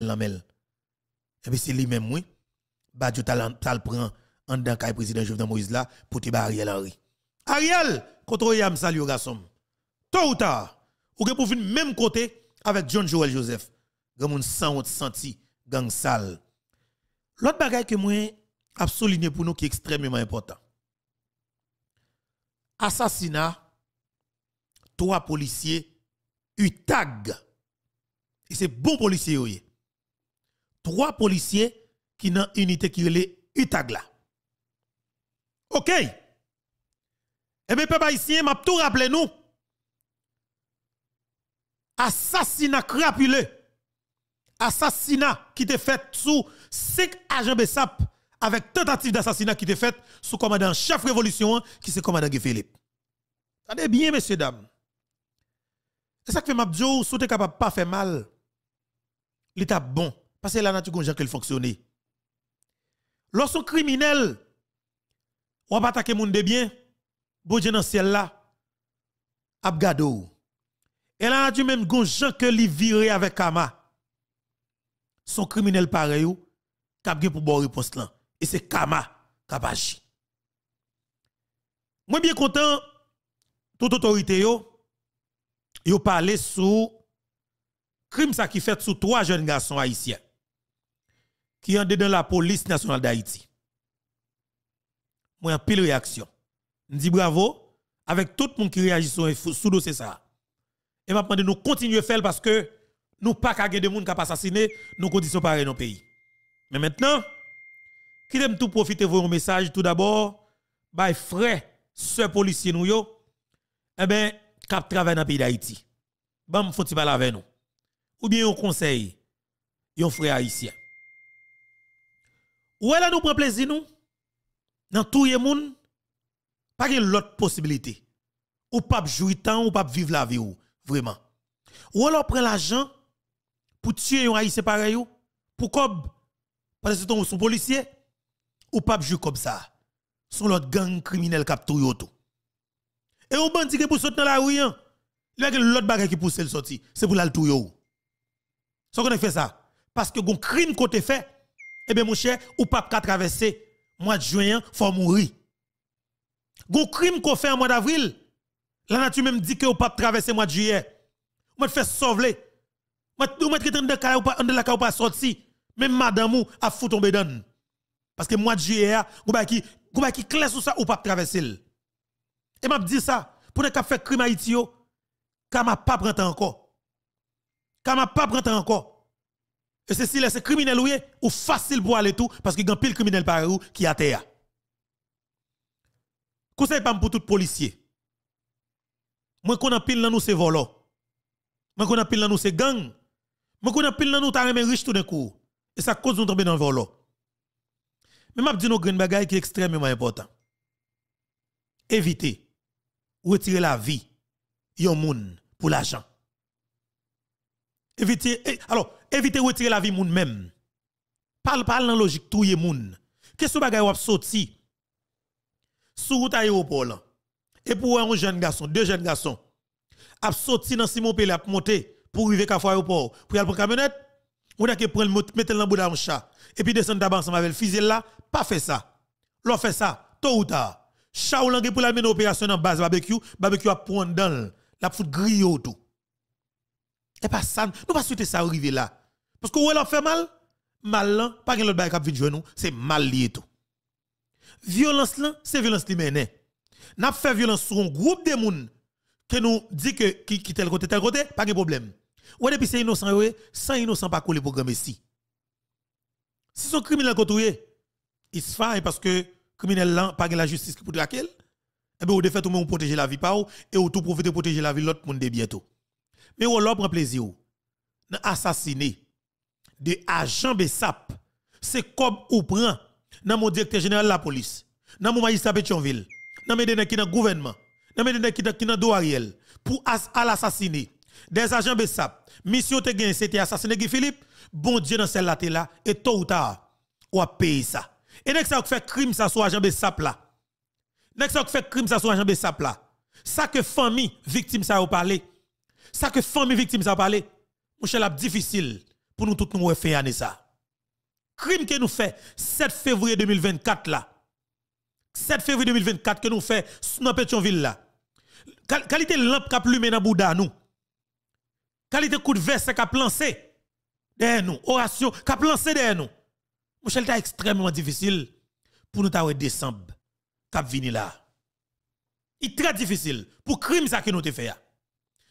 Lamel. Et puis c'est lui-même, oui. Badjo Tal prend en dans le président Jovenel Moïse là pour te Ariel Henry. Ariel, contre Yam Salio Gassom. Tôt ou tard, ou que pour venir même côté avec John Joel Joseph. Grand monde sans honte senti gang sale. L'autre bagaille que moi souligné pour nous qui est extrêmement important. Assassinat trois policiers UTAG. Et c'est bon policier trois policiers qui dans unité qui est Utagla. OK. Eh bien, peuple haïtien, m'a tout rappelé nous. Assassinat crapuleux. Assassinat qui était fait sous cinq agents BESAP avec tentative d'assassinat qui était fait sous commandant chef révolution hein, qui c'est commandant Guy Philippe. Attendez bien, messieurs, dames. C'est ça que fait Mabdjo, oh, si vous capable de pas faire mal, l'état bon c'est que la nature comme qu'elle fonctionne. Lorsqu'on criminel, on va attaqué monde de bien, bon Dieu dans le ciel là, abgado. Et la nature même comme gens que li viré avec Kama. Son criminel pareil ou, kap pour bon réponse là. Et c'est Kama qui a agi. Moi bien content, toute autorité yo, yo parler sur crime ça qui fait sous trois jeunes garçons haïtiens qui est dans la police nationale d'Haïti. Moi, en pile réaction. Je dis bravo avec tout le monde qui réagit sur le dossier ça. Et maintenant, nous continuons à faire parce que nous pas qu'à de monde qui assassiné nous conditions pareilles dans pays. Mais maintenant, qui aime tout profiter de vos message tout d'abord, by bah, frère, ce policier nous yo, eh ben, cap travail dans le pays d'Haïti. Bam, faut-il parler avec nous. Ou bien un conseil, un frère haïtien. Ou elle nous prend plaisir nous dans tout le monde pas l'autre possibilité. Ou pas jouer tant ou pas vivre la vie ou vraiment. Ou a prend l'argent pour tuer un haïtien pareil pour cob parce que ton son policier ou pas jouer comme ça. Son l'autre gang criminel cap tout tout. Et ou bandit qui pour dans la rue hein, là l'autre bagarre qui pousse le sortir c'est pour la tout yo. Ça fait ça parce que gon crime côté fait eh bien, mon cher, ou pas qu'à traverser, mois de juin, faut mourir. Le crime qu'on fait en mois d'avril, la nature même dit que ou pas traverser mois de juillet. Ou fait sauver. Ou mettre dans la ou pas, de la ou pas sortir. Même madame ou a foutu tomber dedans. Parce que mois de juillet, ou pas qui, pas qui clair sur ça ou pas traverser. Et m'a dit ça, pour ne pas faire crime Haïti, ne pas prendre encore. Kama pas prendre encore. Et ceci, c'est criminel ou, ou facile pour aller tout, parce qu'il y a un pile criminel par où qui a terre. Conseil pas pour tout policier. Moi, qu'on a pile dans nous, c'est volo Moi, qu'on a pile dans nous, c'est gang. Moi, qu'on a pile dans nous, t'as remis riche tout d'un coup. Et ça cause nous tomber dans le volo Mais m'a dit nos green bagaille qui est extrêmement important. Éviter, retirer la vie, yon moun pour l'argent. Éviter, eh, alors, éviter retirer la vie moun même. Parle parle dans logique les moun. Qu'est-ce que bagay wap sorti Sur route aéroport Et pour un jeune garçon, deux jeunes garçons, a sorti dans Simon Pelé a monter pour arriver à l'aéroport, pour aller prendre camionnette, on a que prendre mettre dans bout d'un chat et puis descendre d'abord ensemble avec le fusil là, pas fait ça. l'ont fait ça tôt ou tard. Chaou langue pour la mener opération en base barbecue, barbecue a prendre dans la fout griller tout. Et pas ça, nous pas souhaiter ça arriver là. Parce que vous avez fait mal, mal là, pas qu'un l'autre bail qui de nous, c'est mal lié tout. Violence là, c'est violence qui mène. N'a fait violence sur un groupe de monde qui nous dit que qui, qui tel côté tel côté, pas de problème. Ou depuis c'est innocent ouais, sans innocent pas coller programme ici. Si son criminel côté, il se fait parce que criminel là pas la justice qui pour laquelle et eh bien, ou de fait, tout monde protéger la vie pas et ou tout profiter protéger la vie l'autre monde de bientôt. Mais ou l'on prend plaisir, avez assassiner, de agent BESAP, c'est comme ou prend dans mon directeur général de la police, dans mon magistrat Pétionville, dans mes qui dans le gouvernement, dans mes qui dans le pour assassiner des agents BESAP. mission te gagne, c'était assassiner Guy Philippe, bon Dieu dans celle-là, là, et tôt ou tard, ou a payé ça. Et dès que ça fait crime, ça soit agent BESAP là. Dès que ça fait crime, ça soit agent BESAP là. Ça que famille victime ça a parlé. Ça que famille victime ça a parlé. Mon difficile pour nous tous nous fait année ça. Crime que nous fait 7 février 2024 là. 7 février 2024 que nous fait dans ville là. Qualité lampe qui plumé dans Bouda nous. Qualité coup de verse qui a lancé derrière nous. Oration qui a lancé derrière nous. Mon cher, extrêmement difficile pour nous t'avoir décembre qu'a venu là. Il très difficile pour crime ça que nous te fait.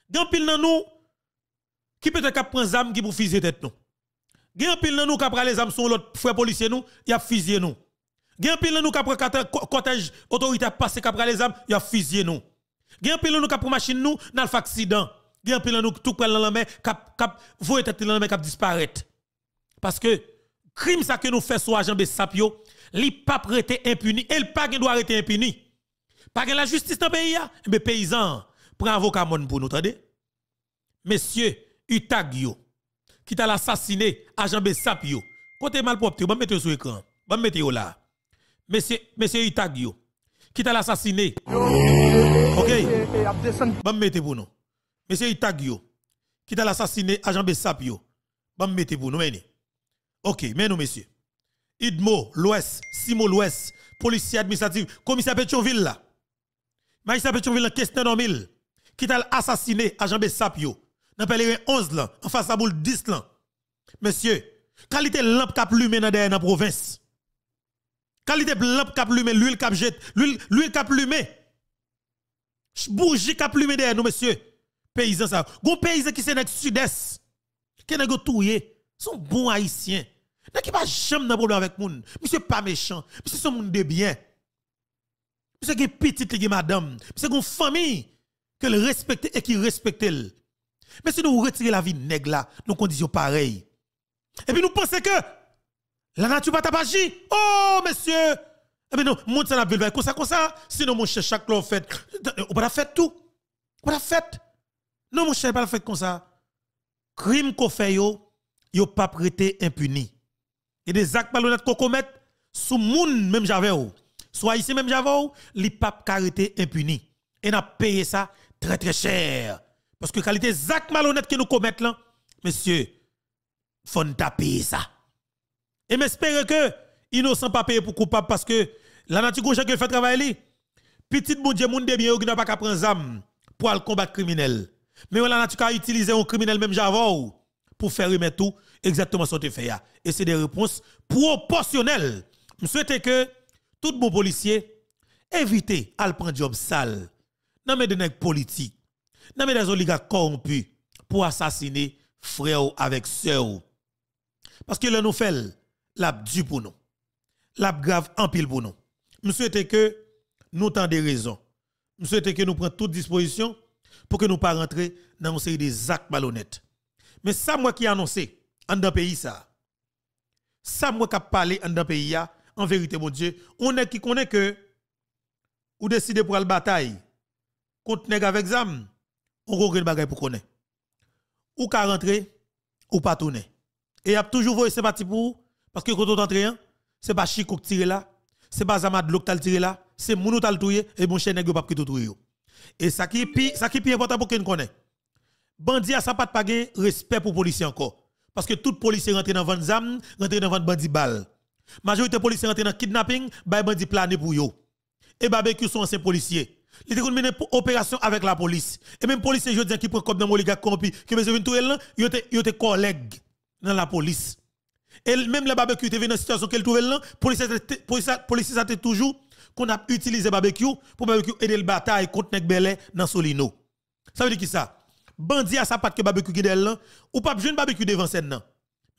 Dans pile dans nous qui peut être prendre zam qui pour fusiller tête nous? Gen pile nous nous kapra les armes sont l'autre frère policier nous, y a fusillé nous. Gen pile nan nous kapra cortège autorité passer kapra les armes y a fusillé nous. Gen pile nan nous kapra machine nous, dans fait accident. Gen pile nous tout dans la mer cap cap voyer tête la mer cap disparaître. Parce que crime ça que nous fait sur agent Sapio, li pas prêté impuni, le pas qui doit arrêter impuni. Pas que la justice dans pays mais eh ben, paysan prend avocat mon pour nous, attendez. Messieurs, Utagio, qui t'a assassiné agent Bessap yo. Côté malpropre, bon mettre sur écran. Bon mettez là. Monsieur monsieur qui t'a assassiné. OK. Bon mettez pour nous. Monsieur Utag qui t'a assassiné agent Bessap yo. Bon mettez pour nous OK, mais nous messieurs. Idmo l'Ouest, Simo l'Ouest, policier administratif, commissaire Petionville là. Magistrat Pétionville, question mille. qui t'a assassiné agent Bessap dans pèlerin 11 là, en face à boule 10 là. Monsieur, qualité lampe cap plumé dans derrière province. Qualité lampe cap l'huile cap jette, l'huile l'huile plumé. lumé. qui derrière nous monsieur. Paysan ça. Gon paysans qui c'est dans sud-est. Qui sont tout son bon haïtien. N'a qui pas jamais dans problème avec moun. Monsieur pas méchant, monsieur son moun de bien. Monsieur qui petite, qui madame, monsieur une famille que le respecte et qui respecte mais si nous retirons la vie nègre là, nous conditions pareilles. Et puis nous pensons que la nature va t'abagir. Oh, monsieur! mais eh puis non, monte la comme ça, comme ça. Sinon, mon cher, chaque l'on fait, on va faire tout. On va faire. Non, mon cher, pas fait comme ça. Crime qu'on fait, yo, yo pas prêté impuni. Et des actes malhonnêtes qu'on commet, sous moun même j'avais Soit ici même j'avais les papes qui impuni. Et on a payé ça très très cher. Parce que qualité Zach malhonnête que nous commettent là, monsieur, faut taper ça. Et m'espérer que innocent pas payer pour coupable parce que la nature gauche qui fait travail petit bon Dieu monde de bien qui n'a pas qu'à prendre zam pour aller combattre criminel. Mais la nature a utilisé un criminel même j'avoue, pour faire remettre tout exactement ce que fait et c'est des réponses proportionnelles. Je souhaite que tout bon policier évite à prendre job sale dans mes politiques non, mais des oligarques corrompus pour assassiner frère avec sœur. Parce que le nous fait, l'a pour nous. L'a grave en pile pour nous. Je souhaite que nous t'en des raisons. Je souhaite que nous prenions toute disposition pour que nous ne pas dans une série des actes malhonnêtes. Mais ça, moi qui annoncé en dans pays, ça. Ça, moi qui parle parlé en dans pays, en vérité, mon Dieu, on est qui connaît que ou décide pour la bataille contre avec ZAM on comprend le bagage pour connaître. Ou ka rentrer, ou pas tourner. Et il y a toujours ce sympathie pour parce que quand on rentre, hein, c'est pas chic qui tire là, c'est pas Zama de qui tire là, c'est Mounou qui tire et mon chien n'est pas qui tire. Et ça qui est plus important pour qu'on connaisse. Bandi a sa pas de respect pour policier encore. Parce que tout policier rentre dans 20 zam, rentre dans 20 bandi balle. Majorité policier rentre dans kidnapping, bay bandi plané pour yo. Et barbecue sont anciens policiers. Il était mené opération avec la police. Et même policiers, je dis qui prend comme dans oligarque corrompu qui me venir tout là, il était collègues dans la police. Et même le barbecue était venu dans situation qu'elle trouvait là, police police ça toujours qu'on a utilisé barbecue pour barbecue aider le bataille contre les Belé dans Solino. Ça veut dire qui ça Bandi a sa patte que barbecue qui là, ou pas jeune barbecue devant scène là.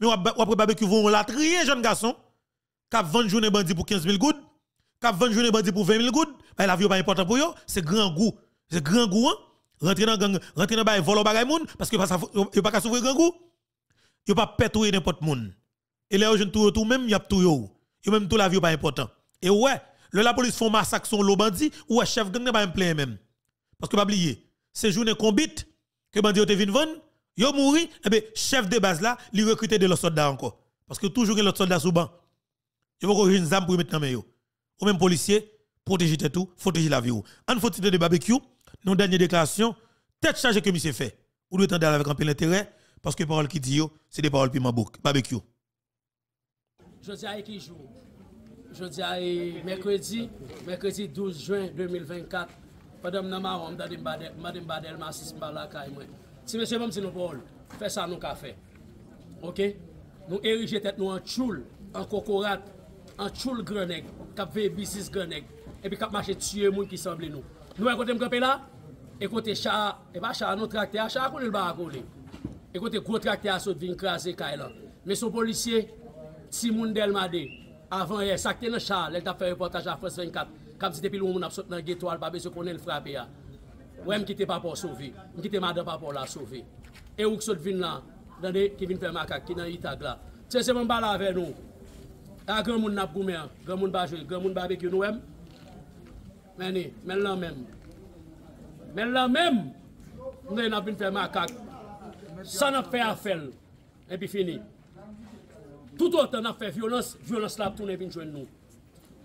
Mais ou après barbecue vont l'a trier jeune garçon qui jours journée bandit pour 15 000 gouttes quand 20 journée bandit pour 20 000 gouttes, ben, la vie pas importante pour eux, c'est grand goût. C'est grand goût, hein? Rentrer dans gang, rentrer dans bail, voler bagay moun, parce que n'avez pas sauver grand goût. Yo pas pétouer n'importe moun. Et là, jeune tout tout même, y a tout yo. Yo même tout la vie pas important. Et ouais, le la police font massacre sur lo bandit, ouais, chef gang n'est pas plein même. Parce que pas oublier, ces journées combite que bandit te vinn vendre, yo mouri, eh ben chef de base là, li recrute de l'autre soldat encore. Parce que toujours l'autre soldat sous banc. Yo pas une zam pour mettre dans main yo. Au même policier, protégez tout, protéger la vie. En faute de barbecue, nos dernières déclarations, tête chargée que monsieur fait. Ou doit tendre avec un peu d'intérêt, parce que les paroles qui dit, c'est des paroles piment barbecue. Je dis à qui jour Je dis à mercredi, mercredi 12 juin 2024. Madame nan Madame badel, Madame badel, masis mba Si mese mwen si Fais ça nous fè fait nou nous fè. Ok? Nous en choule un en choul, en kokorat, an kap ve bizis gwen ek, epi kap mache tsyye moun ki sambli nou. Nou e kote m kope la, e kote chan, e pa chan, nou trakte a chan kon el barakoli. E kote kote trakte a sot vin krasi ka elan. Me sou polisye, si moun del made, avan ye, sakte nan chan, lè tap fè reportaj la fòs 24, kap zite pil ou moun ap sot nan gétou al babè se kon el frape ya. Ouè m kite papò souvi, m kite madè papò la souvi. E ouk sot vin la, dande ki vin fè makak, ki nan itag la. Tse se m m bala ave nou, A gwen moun nap goumen, gwen moun baje, gwen moun babe ki nou em, meni, men lan men, men lan men, nou gen ap bin fè makak, san ap fè a fèl, epi fini. Tout otan ap fè violons, violons la ap toune vin jwen nou.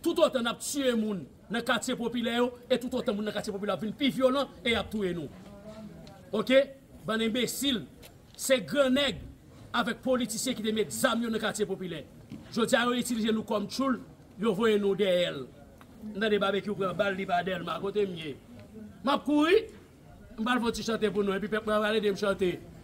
Tout otan ap tsyè moun nan katye popilè yo, et tout otan moun nan katye popilè vin pi violon, e ap touye nou. Ok, ban embesil, se gwen neg avèk politisyè ki de met zamyon nan katye popilè. Jote a yo itilize nou kom choul Yo foye nou de el Nade barbe kyou kwa bar li ba del Mwa kote mye Mwa koui Mwa vote chate pou nou Epi pepwa vare dem chate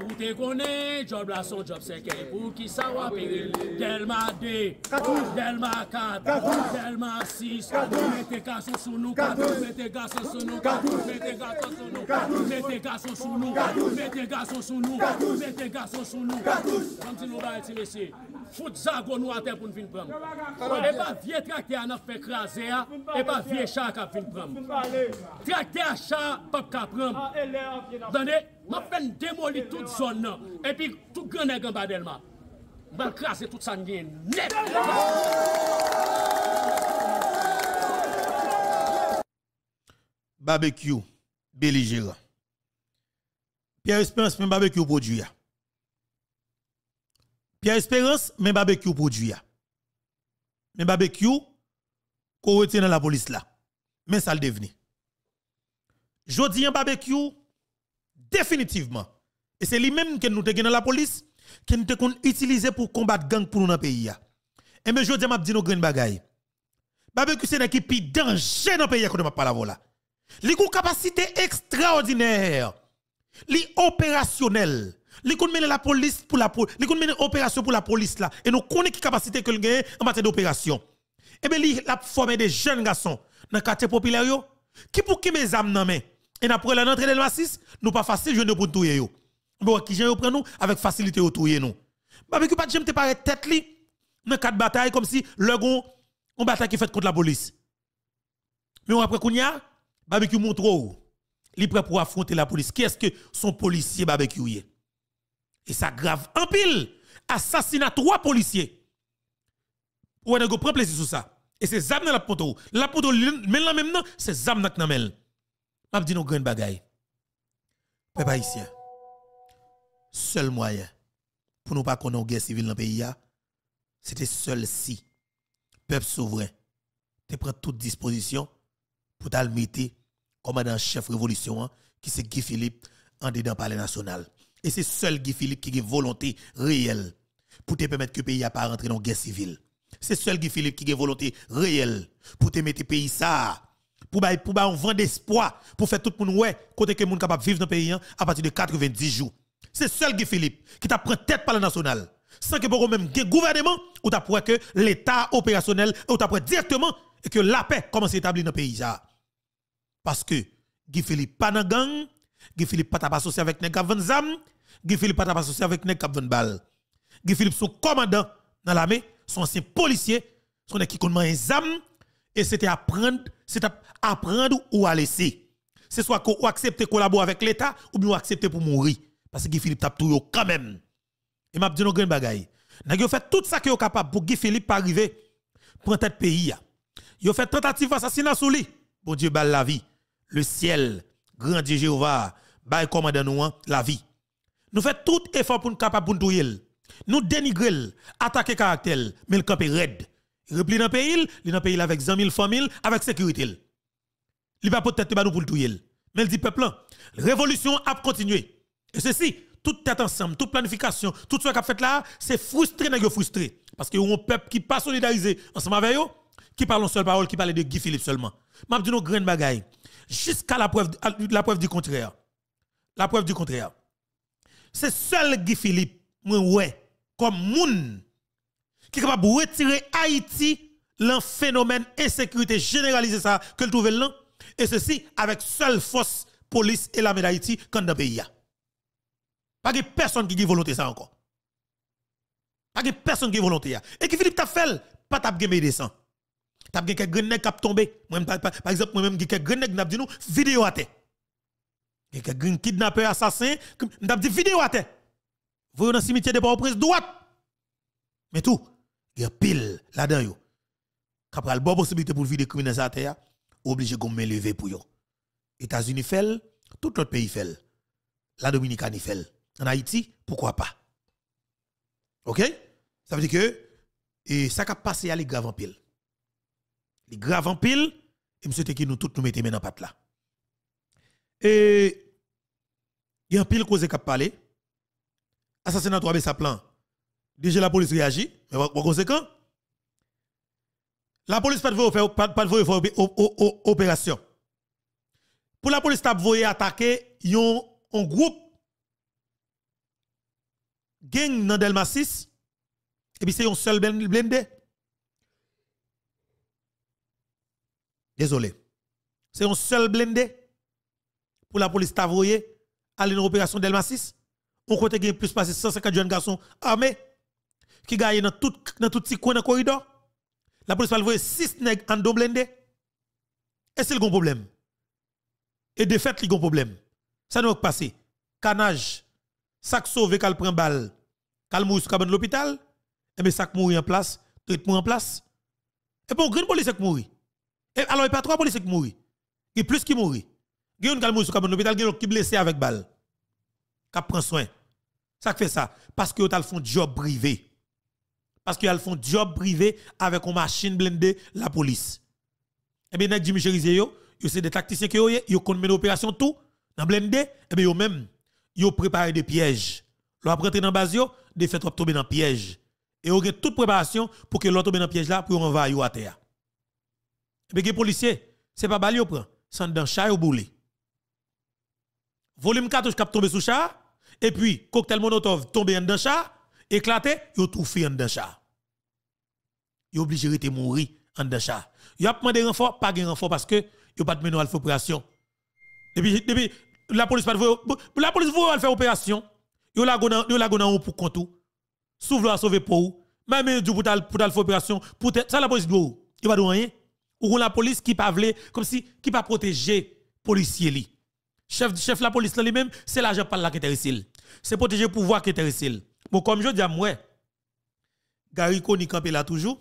Ou te konen, job la son, job seke, pou ki sa wapinil. Del ma de, del ma kat, del ma sis, Mette gaso sou nou, mette gaso sou nou, Mette gaso sou nou, mette gaso sou nou, Mette gaso sou nou, mette gaso sou nou, Mwen ti nou baye ti lesi. Fout zago nou atè pou n vin prèm e, e pa vie trakte an ap pe krasè ya E pa vie chak ap vin prèm Trakte a chak ap kap prèm Danè M ap pen demoli e tout zon nan E pi tout genè gen badèlman Ban krasè tout san gen Nèp Barbekü Belije la Pierre Esperance men barbekü pou djou ya Pierre Espérance, mais barbecue produit. Mais barbecue, qu'on retient dans la police là. Mais ça le devenu. Jodi un barbecue, définitivement. Et c'est lui-même que nous avons dans la police, que nous avons utilisé pour combattre gang pour nous dans le pays. Et eh bien, jodi m'a dit nos grandes bagailles. Barbecue, c'est un qui plus danger dans le pays que nous parle. là. Il a une capacité extraordinaire. Il est opérationnel. Li kon mène la police pour la police, mène opération pour la police là et nous connaît qui capacité que le en matière d'opération. Eh bien, li a formé des jeunes garçons dans quartier populaire yo qui pour qui mes âmes nan Et e après la rentrée de l'Almasis, nous pas facile jeune pour touyer yo. Bon, qui vient prend nous avec facilité au touyer nous. Barbecue pas j'aime te paraître tête li dans quatre batailles comme si le gon on bataille qui fait contre la police. Mais on après kounya, barbecue montre Il est prêt pour affronter la police. Qui est-ce que son policier barbecue et ça grave en pile. Assassinat trois policiers. Ou on prend plaisir sur ça. Et c'est Zam dans la poteau. La poteau, mais là même, c'est Zam dans la M'a dit nos grandes bagailles. Peuple haïtien, seul moyen pour nous pas connaître guerre civile dans le pays, c'était seul si peuple souverain te prend toute disposition pour comme commandant chef révolution hein, qui c'est Guy Philippe en dedans palais national. Et c'est seul Guy Philippe qui a une volonté réelle pour te permettre que le pays n'a pas rentrer dans la guerre civile. C'est seul Guy Philippe qui a une volonté réelle pour te mettre le pays ça. Pour avoir pour un vent d'espoir, pour faire tout le monde ouais, côté que monde capable vivre dans le pays hein, à partir de 90 jours. C'est seul Guy Philippe qui t'a pris tête par la nationale, Sans que pour même gouvernement, ou t'a que l'État opérationnel, ou t'a directement et que la paix commence à établir dans le pays. Parce que Guy Philippe pas dans gang, Guy Philippe pas associé avec nèg qui zam, Guy Philippe pas associé avec nèg qui balle. Guy Philippe son commandant dans l'armée, son ancien policier, son qui connaît un zam et c'était apprendre, c'est apprendre ou à laisser. C'est soit qu'on accepte collaborer avec l'État ou bien accepter pour mourir parce que Guy Philippe tape tout quand même. Et m'a dit non grand bagaille. a fait tout ça que capable pour Guy Philippe pas arriver prendre tête pays. a fait tentative d'assassinat sur lui. Bon Dieu balle la vie. Le ciel grand Dieu Jéhovah, bail commandant nous hein, la vie. Nous faisons tout effort pour nous capable pour nous dénigrons, Nous dénigrer, attaquer caractère, mais le camp est raide. Repli dans le pays, il dans pays avec 100 000 familles, avec sécurité. Il va peut-être nous pour le Mais il dit peuple, hein, la révolution a continué. Et ceci, toute tête ensemble, toute planification, tout ce a fait là, c'est frustré c'est frustré parce que un peuple qui pas solidarisé ensemble avec eux, qui parle en seule parole, qui parle de Guy Philippe seulement. M'a dit nos grandes bagailles jusqu'à la preuve, la preuve du contraire. La preuve du contraire. C'est seul Guy Philippe, ouais, comme moun, qui est capable de retirer Haïti le phénomène insécurité généralisée ça que le trouvait là. Et ceci avec seule force police et l'armée d'Haïti quand dans le pays. Pas de personne qui a volonté ça encore. Pas de personne qui volonté. Et qui Philippe t'a fait, pas de médecin. T'as bien quelques grenades qui tombé. Par exemple, moi-même, j'ai quelques grenades qui dit nous, vidéo à terre. J'ai quelques kidnappeurs, assassins, qui vidéo Vous êtes dans le cimetière de Port-au-Prince droite. Mais tout, il y a pile là-dedans. Après, il y a possibilité pour des criminels à terre, obligé de me lever pour eux. États-Unis fait, tout l'autre pays fait. La Dominicaine fait. En Haïti, pourquoi pas? OK? Ça veut dire que et ça qui a passé à les en pile grave en pile, et monsieur qui nous tous nous mettons maintenant patte là. Et il y a un pile cause qui a parlé. Assassinat 3 sa plan. Déjà la police réagit, mais par conséquent, la police pas de faire pas de faire opération. Pour la police t'a voyer attaquer un groupe gang dans Delma 6 et puis c'est un seul blindé Désolé. C'est un seul blindé pour la police tavoyer à l'opération Delma 6. On compte gagner plus de 150 jeunes garçons armés qui gagnent dans tout dans tout coin dans corridor. La police va envoyer 6 nègres en deux blindés. Et c'est le gros problème. Et de fait, le gros problème. Ça nous a passé. Canage, sac sauvé qu'elle prend balle, qu'elle mourit sur l'hôpital, et eh bien sac mourir en place, traitement en place. Et eh bon, une police qui mourit alors, il n'y a pas trois policiers qui mourent. Il y a plus qui mourent. Il y a un qui mourent sur l'hôpital, il y a qui blessé avec balle. Qui prend soin. Ça fait ça. Parce que font un job privé. Parce qu'ils font job privé avec une machine blindée, la police. Eh bien, Jimmy il ils sont des tacticiens qui ont mené l'opération tout, dans blindé, eh bien, ils même, ils préparé des pièges. Ils ont dans la base, vous fait tomber dans piège. Et ils ont toute préparation pour que l'autre tombe dans piège là, pour envahir à terre. Mais eh les policiers, c'est pas balle au prend, C'est dans chat au boulet. Volume je suis tombé sous chat et puis cocktail monotov tombé en dans chat, éclaté, yo tout fait en dans chat. Yo obligé de mourir en dans chat. Yo a demandé renfort, pas de renfort parce que yo pas de mener à l'opération. Depuis depuis la police pas la police veut faire opération. Yo la gonan yo la pour compte. Sauve la sauver pour ou. Même du pour tal pour faire opération, ça la police doit. Oh, il va rien ou la police qui pas comme si qui pas protéger policier li. Chef chef la police lui-même, c'est l'agent par la qui intéressé. C'est protéger pouvoir qui intéressé. Bon comme je dis à moi Gary ni campé là toujours.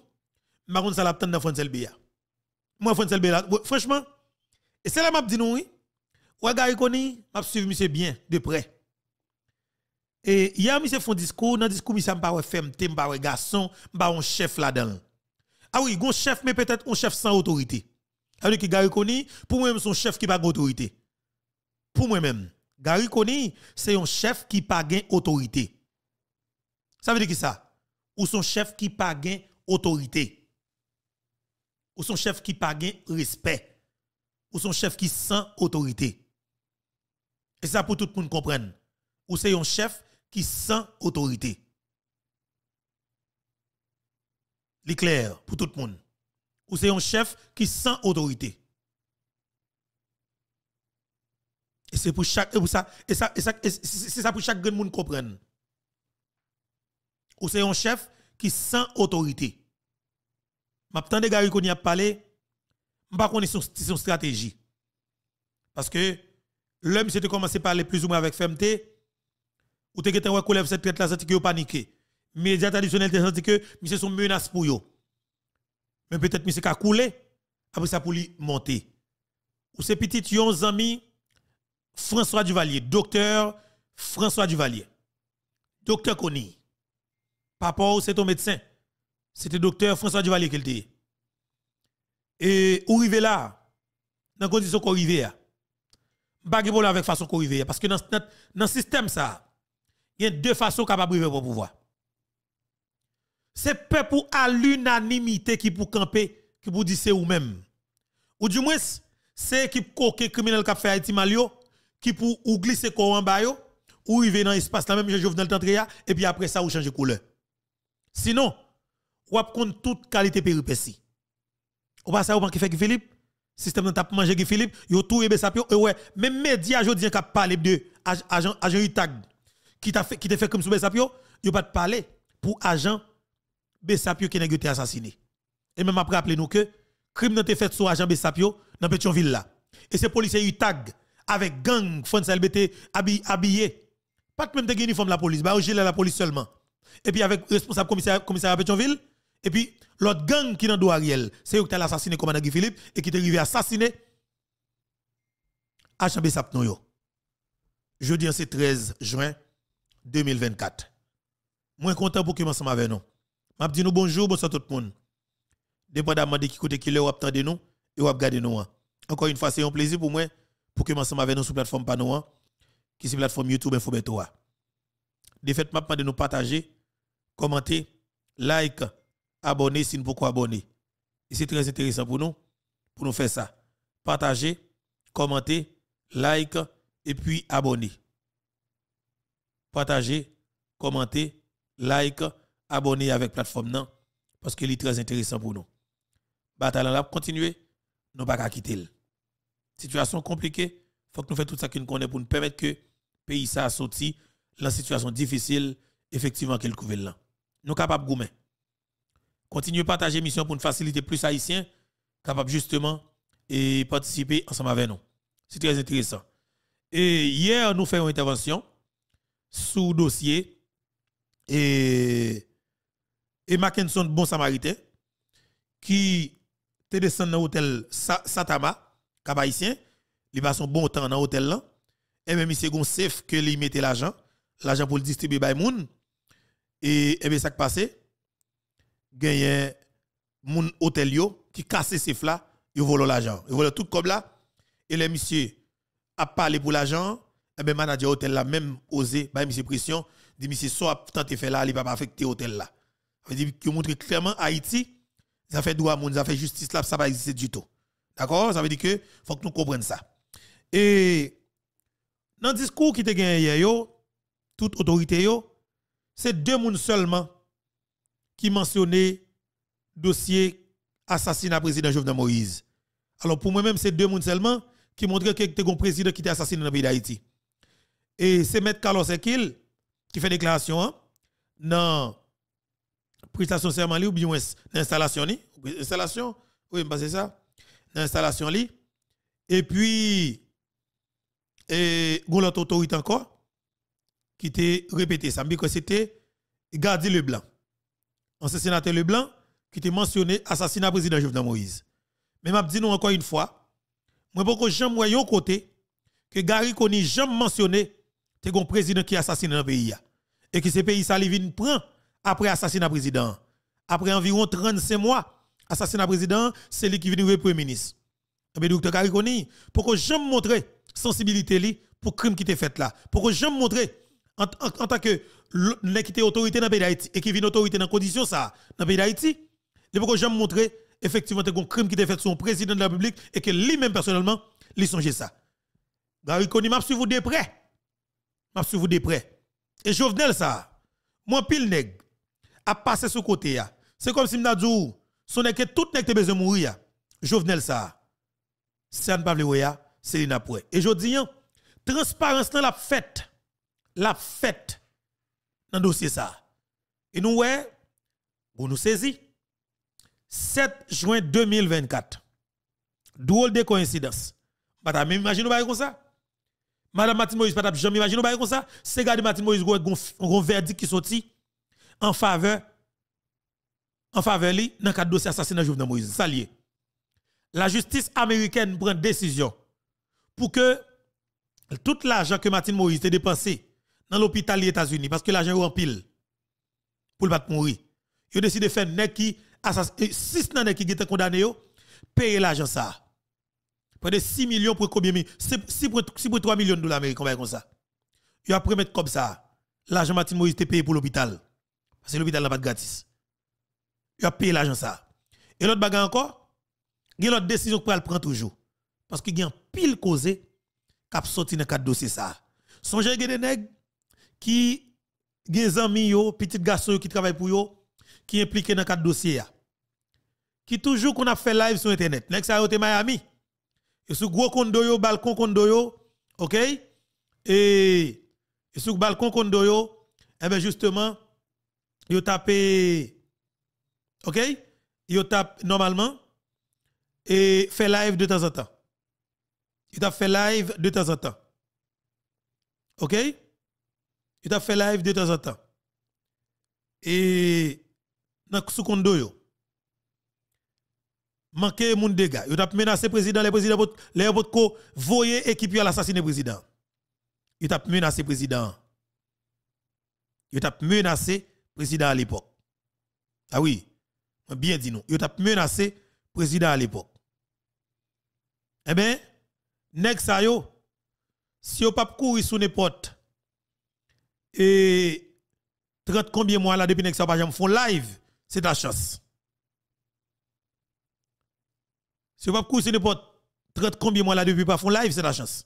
Maron ça l'attend dans France Moi France franchement et c'est là m'a dit nous oui. Ouais Gary Koni m'a suivi monsieur bien de près. Et hier monsieur font discours, dans discours monsieur m'a pas femme, pas garçon, m'a un chef là-dedans. Ah oui, un chef, mais peut-être un chef sans autorité. Alors que Gary pour moi-même, son chef qui n'a pas d'autorité. Pour moi-même, Gary Koni, c'est un chef qui n'a pas d'autorité. Ça veut dire que ça? Ou son chef qui n'a pas d'autorité. Ou son chef qui n'a pas respect. Ou son chef qui sans autorité. Et ça pour tout le monde comprendre. Ou c'est un chef qui sans autorité. l'éclair pour tout le monde. Ou c'est un chef qui sans autorité. Et c'est pour chaque et pour ça et ça et ça c'est ça pour chaque grand monde comprendre. Ou c'est un chef qui sans autorité. M'attend de gars qui a parlé, pas connais son, son stratégie. Parce que l'homme s'est commencé à parler plus ou moins avec fermeté ou t'es que parler avec cette tête là, c'est que paniqué médias traditionnels ont senti que c'est une menace pour eux. Mais peut-être monsieur a coulé après ça pour lui monter. Ou ces petits yon amis François Duvalier, docteur François Duvalier. Docteur Conny. Papa c'est ton médecin. C'était docteur François Duvalier qui était. Et où arrivé là dans la condition qu'on vais pas de la avec façon qu'on là, parce que dans le système ça, il y a deux façons qu'on arrive pour pouvoir c'est peuple pour à l'unanimité qui pour camper, qui peut dire c'est ou même. Ou du moins, c'est criminel qui a fait Haïti Malio, qui peut glisser corps en bas, ou dans l'espace, là même, dans et puis après ça, ou changer couleur. Sinon, ou compte toute qualité péripétie. Ou pas ou qui fait que Philippe, système pour manger Philippe, yo tout et même média, vous hein, parlé de agent, qui t'a fait, qui t'a fait comme pas de parler pour agent Bessapio qui a été assassiné. Et même après, rappelez-nous que crime n'a été fait sur agent Bessapio dans Pétionville là. Et ces policiers eu tag avec gang France LBT habillé. Pas que même de uniforme la police, bah au gilet la police seulement. Et puis avec responsable commissaire commissaire Pétionville et puis l'autre gang qui dans Ariel, c'est eux qui ont assassiné commandant Guy Philippe et qui est arrivé à assassiner agent Bessapio. Jeudi c'est 13 juin 2024. suis content pour que m'en avec nous. Je vous dis bonjour, bonsoir tout le monde. Dépendamment de qui côté qui ou de nous et vous regardez nous. Hein. Encore une fois, c'est un plaisir pour moi pour que ensemble avec nous sur plateforme Panoa, hein, qui la plateforme YouTube Info hein. De fait, m'a de nous partager, commenter, like, abonner si nous pouvons abonner. Et c'est très intéressant pour nous pour nous faire ça. Partager, commenter, like et puis abonner. Partager, commenter, like abonné avec plateforme non parce que est très intéressant pour nous. Bataille là, continuer, nous pas quitter. Situation compliquée, faut que nous fassions tout ça que nous pour nous permettre que le pays ça sorti la situation difficile effectivement qu'elle couvre là. Nous capables goumen. Continuez à partager mission pour nous faciliter plus haïtiens capables justement et participer ensemble avec nous. C'est très intéressant. Et hier, nous faisons une intervention sous dossier et et Mackinson bon samaritain qui te descend dans l'hôtel Satama, kabaïsien haïtien, il va son bon temps dans l'hôtel là. Et même il gon safe que lui mettait l'argent, l'argent pour le distribuer by moun. Et et eh bien ça qui passé, gagné un hôtel qui cassé safe là, ils volé l'argent. Ils volé tout comme là et les monsieur a parlé pour l'argent, et eh bien manager hôtel là même osé a bah, monsieur pression, dit monsieur soit tu fait là, il va pas affecter lhôtel là. Qui montre clairement Haïti, ça fait droit, ça fait justice là, ça va exister du tout. D'accord Ça veut dire que faut que nous comprenions ça. Et dans le discours qui te gagné hier, toute autorité, c'est deux personnes seulement qui mentionnaient dossier assassinat président Jovenel Moïse. Alors pour moi-même, c'est deux personnes seulement qui montrent que tu un président qui était assassiné dans le pays d'Haïti. Et c'est M. Carlos Ekil qui fait déclaration hein, dans prestation serment ou bien l'installation li, installation, oui, bah, c'est ça, l'installation li, et puis, et, l'autre autorité encore, qui te répété ça, que c'était Gardi Leblanc, ancien sénateur Leblanc, qui te mentionné assassinat président Jovenel Moïse. Mais m'a dit nous encore une fois, moi beaucoup moi yon côté que Gary Koni jamais mentionné te gon président qui assassine dans le pays et que ce pays ça li prend après assassinat président. Après environ 35 mois, assassinat président, c'est lui qui vient le premier ministre. Mais eh docteur Cariconi, pourquoi que j'aime sensibilité pour pour crime qui était fait là, Pourquoi je j'aime montrer en, en, tant que l'équité autorité dans le pays d'Haïti et qui vient autorité dans condition ça dans le pays d'Haïti, pourquoi je j'aime montrer effectivement un crime qui était fait sur le président de la République et que lui-même personnellement, lui songe ça. Je m'a vous de près. M'a suis de près. Et Jovenel ça, moi pile nègre, a passer ce côté. C'est comme si nous son dit que tout n'est que besoin de mourir. Jovenel ça. Ça ne pas le c'est après Et je dis, hein, transparence dans la fête. La fête dans le dossier ça. Et nous, ouais, vous nous saisit. 7 juin 2024. double de coïncidence. Madame, même vous comme ça. Madame Martin Moïse pas jamais vous comme ça. C'est garde Martin Moïse un verdict qui sorti en faveur en faveur lui dans le cadre dossier assassinat Jovenel Moïse. Ça La justice américaine prend décision pour que tout l'argent que Martin Moïse a dépensé dans l'hôpital des États-Unis, parce que l'argent est en pile pour le battre mourir, il a décidé de faire nek qui euh, six nan qui étaient condamné payer l'argent ça. Près de 6 millions pour combien 6,3 millions de dollars américains comme ça. Il a promis comme ça. L'argent Martin Moïse était payé pour l'hôpital. C'est l'hôpital n'a pas de gratis. Il a payé l'argent ça. Et l'autre bagarre encore, il y a l'autre décision qu'elle prend toujours. Parce qu'il y a un pile causé qui a sorti dans quatre dossiers ça. Songez à des nègres qui des amis, petits garçons qui travaillent pour eux, qui impliqués dans quatre dossiers. Qui toujours qu'on a fait live sur Internet. Nègres ça été Miami. Et sur gros condo, balcon condo, ok? Et, et sur balcon condo, eh bien justement, yo tapé OK yo tape normalement et fait live de temps en temps il t'a fait live de temps en temps OK il t'a fait live de temps en temps et nan sous yo manqué moun dégâts Yo t'a menacé président les présidents les autres voyer équipe à l'assassiner président il t'a menacé président il t'a menacé président à l'époque. Ah oui, bien dit nous. Yo t'a menacé président à l'époque. Eh bien, si sa yo, si yo pas courir sous n'importe et 30 combien mois là depuis nek sa pas jamais font live, c'est ta chance. Si yo pas courir les n'importe 30 combien mois là depuis pas font live, c'est ta chance.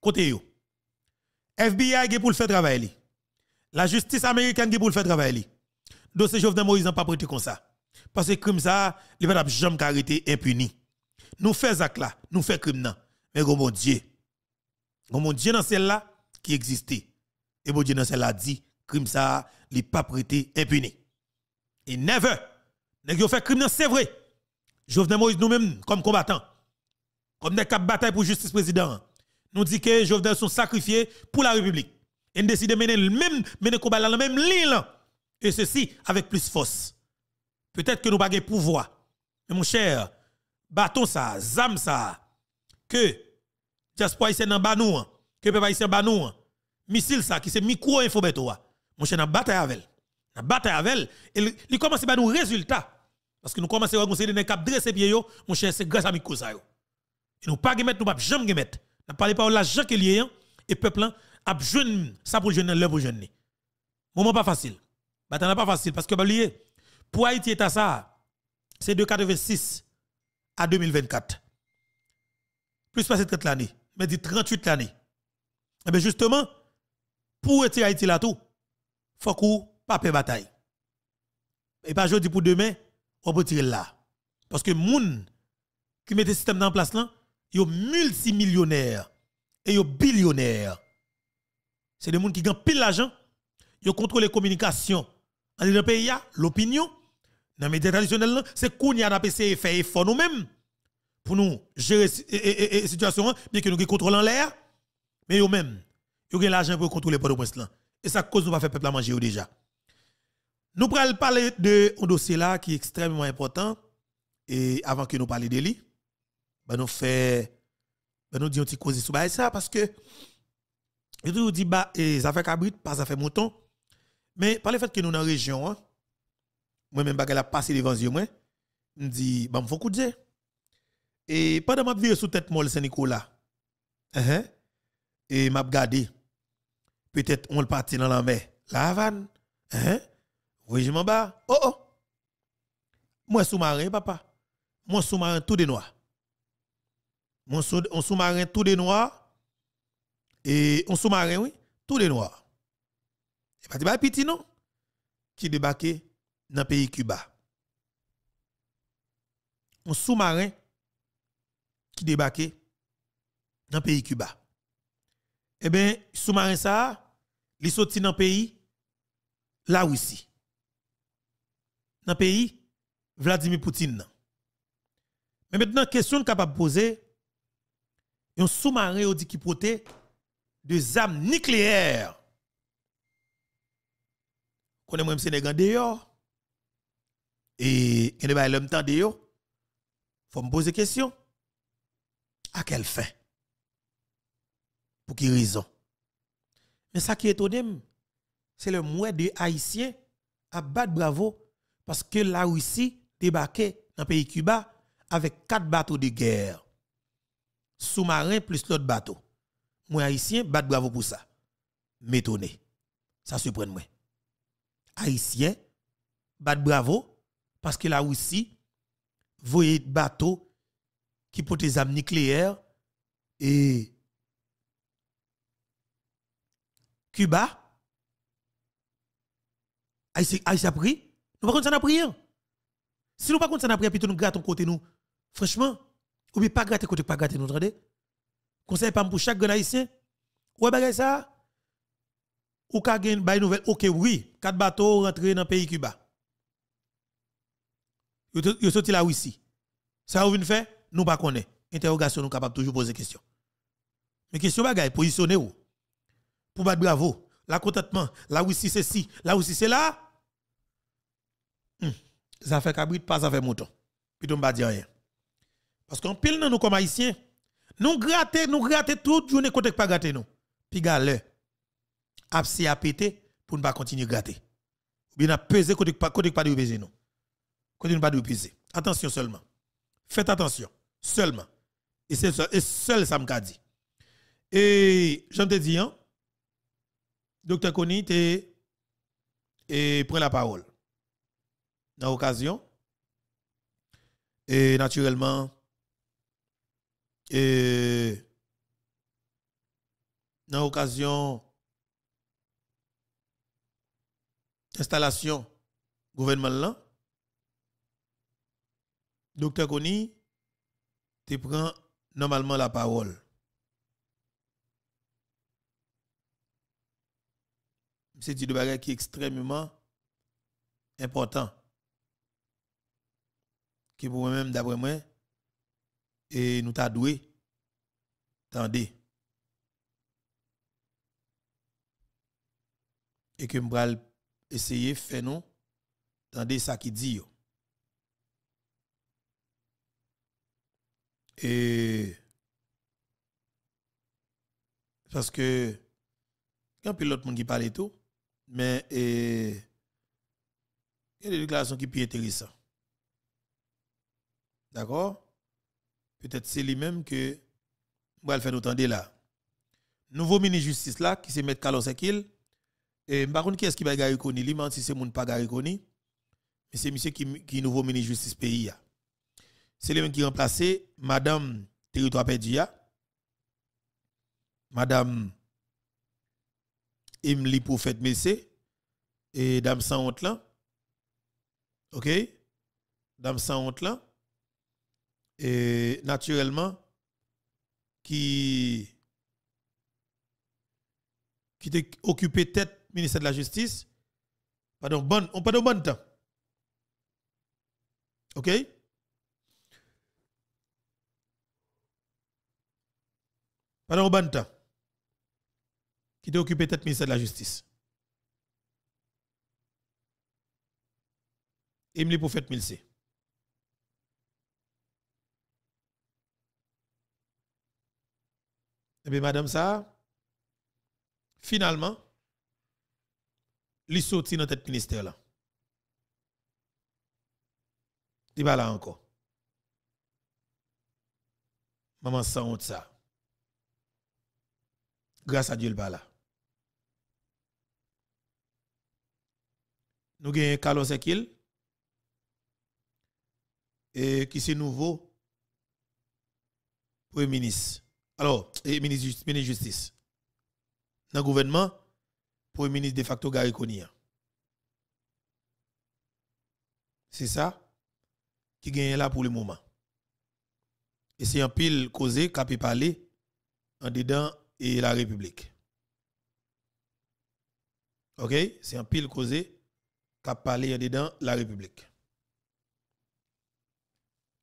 Côté yo. FBI est pour le faire travailler. La justice américaine qui pour le faire travailler. Dossier Jovenel Moïse n'a pas prêté comme ça. Parce que crime ça, il pas jamais été impuni. Nous faisons ça là, nous faisons crime Mais mon Dieu, mon Dieu dans celle-là qui existait. Et mon Dieu dans celle-là dit, crime ça, il pas prêté impuni. Et never, nous faisons fait crime c'est vrai. Jovenel Moïse nous-mêmes comme combattants, comme des cap bataille pour justice président. Nous dit que Jovenel sont sacrifiés pour la République et décide de mener le même mener combat dans la même ligne et ceci avec plus force peut-être que nous pas de pouvoir mais mon cher bâton ça zam ça que diaspora ici dans bas nous hein. que peuple haïtien bas nous hein. missile ça qui c'est micro info hein. mon cher avons bataille avec avons bataille avec et il commence par nous résultat, parce que nous commençons à reconsidérer les cap dresser pied mon cher c'est grâce à micro ça et nous ne pas mettre nous pas jamais mettre ne parlé pas l'argent qu'il y a et peuple jeune ça pour jeune l'œuvre pour jeune moment pas facile pas facile parce que bah, pour Haïti ça c'est de 86 à 2024 plus passer 30 l'année mais dit 38 l'année et eh bien justement pour être Haïti là tout faut qu'on pas bataille et pas jeudi pour demain on peut tirer là parce que moun qui mettait système en place là yo multimillionnaire et yo billionnaire c'est des gens qui gagnent pile l'argent, ils contrôlent les communications. Dans le pays, l'opinion, dans les médias traditionnels, c'est qu'on y a fait fait effort nous-mêmes pour nous gérer la situation, bien que nous contrôlons l'air, mais nous mêmes ils ont l'argent pour contrôler le prince là. Et ça cause nous pas faire peuple à manger déjà. Nous parlons parler de un dossier là qui est extrêmement important. Et avant que nous parlions de lui, ben nous faisons, ben nous disons un petit cause ça parce que je dis, dit, bah, ça fait cabrit, pas ça fait mouton. Mais par le fait que nous dans la région, hein, moi-même, je la passé devant yeux, moi, je me dis, bah, me faut coup de Et pendant que je suis sous tête mon Saint-Nicolas, uh et m'a regardé, peut-être on le parti dans la mer, la Havane, uh je régiment bas, oh oh, moi sous-marin, papa, moi sous-marin tout de noir. Moi sous-marin tout de noir, et un sous-marin, oui, tous les noirs. Et pas de petit, non? Qui débarquait dans le pays Cuba. Un sous-marin qui débarquait dans le pays Cuba. Eh bien, sous-marin ça, il sorti dans le pays, où ici. Dans le pays, Vladimir Poutine. Mais maintenant, question capable de poser, un sous-marin qui protège des armes nucléaires. Qu'on est même Sénégal d'ailleurs, Et, et l'homme temps il Faut me poser question. À quelle fin? Pour qui raison? Mais ça qui est étonnant, c'est le moins de Haïtiens à battre bravo parce que la Russie débarquait dans le pays Cuba avec quatre bateaux de guerre, sous-marins plus l'autre bateau moi haïtien, bat bravo pour ça. M'étonné. Ça surprend moi. Haïtien, bat bravo, parce que la Russie, voyez bateau qui portent des armes nucléaires et Cuba, Haïti a pris, nous pas contre ça prier. Si nous pas contre ça prier, plutôt nous grattons côté nous. Franchement, ou bien pas gratter côté pas gratter nous, entendez? Conseil pas pour chaque grand haïtien. que bagay ça. Ou ka gen bay nouvelle. OK oui, quatre bateaux rentrés dans le pays Cuba. Yo sorti la ici. Ça ou vient faire nous pas connaît. Interrogation nous capable toujours poser question. Mais question bagay positionné ou pour battre bravo, la contentement, la ici, c'est ci, la ici, c'est là. Hmm. Ça fait cabrit pas ça fait mouton. Puis on pas dire rien. Parce qu'en pile nous comme haïtiens nous gratter, nous gratter toute ne côté pas gratter nous. Puis galère. Absi a pété pour ne pas continuer gratter. Ou bien a pesé côté pas côté pas de peser nous. Côté pas de peser. Attention seulement. Faites attention seulement. Et c'est seul ça me dit. Et je te dis hein. Docteur Koni et prend la parole. Dans l'occasion et naturellement et dans l'occasion du gouvernement docteur Kony, te prend normalement la parole. C'est du bagage qui est extrêmement important. Qui pour moi-même, d'après moi, et nous t'a doué. Attendez. Et que m'bral essayer faire nous attendez ça qui dit Et parce que quand pilote monde qui parle tout mais il y a des déclarations qui sont plus intéressantes. D'accord peut-être c'est lui-même que va le faire entendre là. Nouveau ministre justice là qui se met Carlos Ekil et par contre qui est-ce qui va gagner Koni, lui si c'est mon pas Gary Koni. Mais c'est monsieur qui qui nouveau ministre justice pays C'est lui-même qui remplacé madame territoire Pedia. Madame Imli Prophète Messé et dame sans honte là. OK Dame sans honte là et naturellement qui qui était occupé tête ministère de la justice on bon on de bon temps OK au bon temps qui était occupé tête ministère de la justice et les prophètes Milsé. Eh bien, madame ça, finalement, il sorti dans tête ministère là. Il va là encore. Maman sans honte ça. Grâce à Dieu, il va là. Nous avons Carlos Ekil, et qui est nouveau Premier ministre. Alors, ministre de justice. Dans le gouvernement, premier ministre de facto Gary C'est ça qui gagne là pour le moment. Et c'est un pile causé qu'a pu parler en dedans et la République. OK, c'est un pile causé qu'a parlé en dedans la République.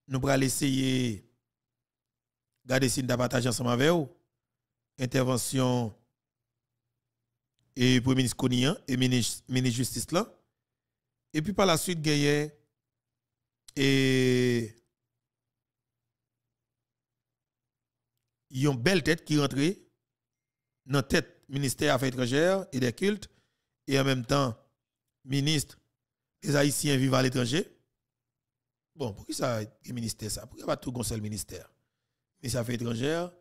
Nous allons essayer Gardez si d'abattage ensemble avec vous. Intervention et Premier ministre Konyan hein, et ministre, la Justice là. Et puis par la suite, il et y a une belle tête qui rentre dans la tête du ministère des Affaires étrangères et des cultes et en même temps ministre des Haïtiens vivant à l'étranger. Bon, pourquoi ça, le ministère ça? Pourquoi pas tout le ministère? Mais ça fait étrangères,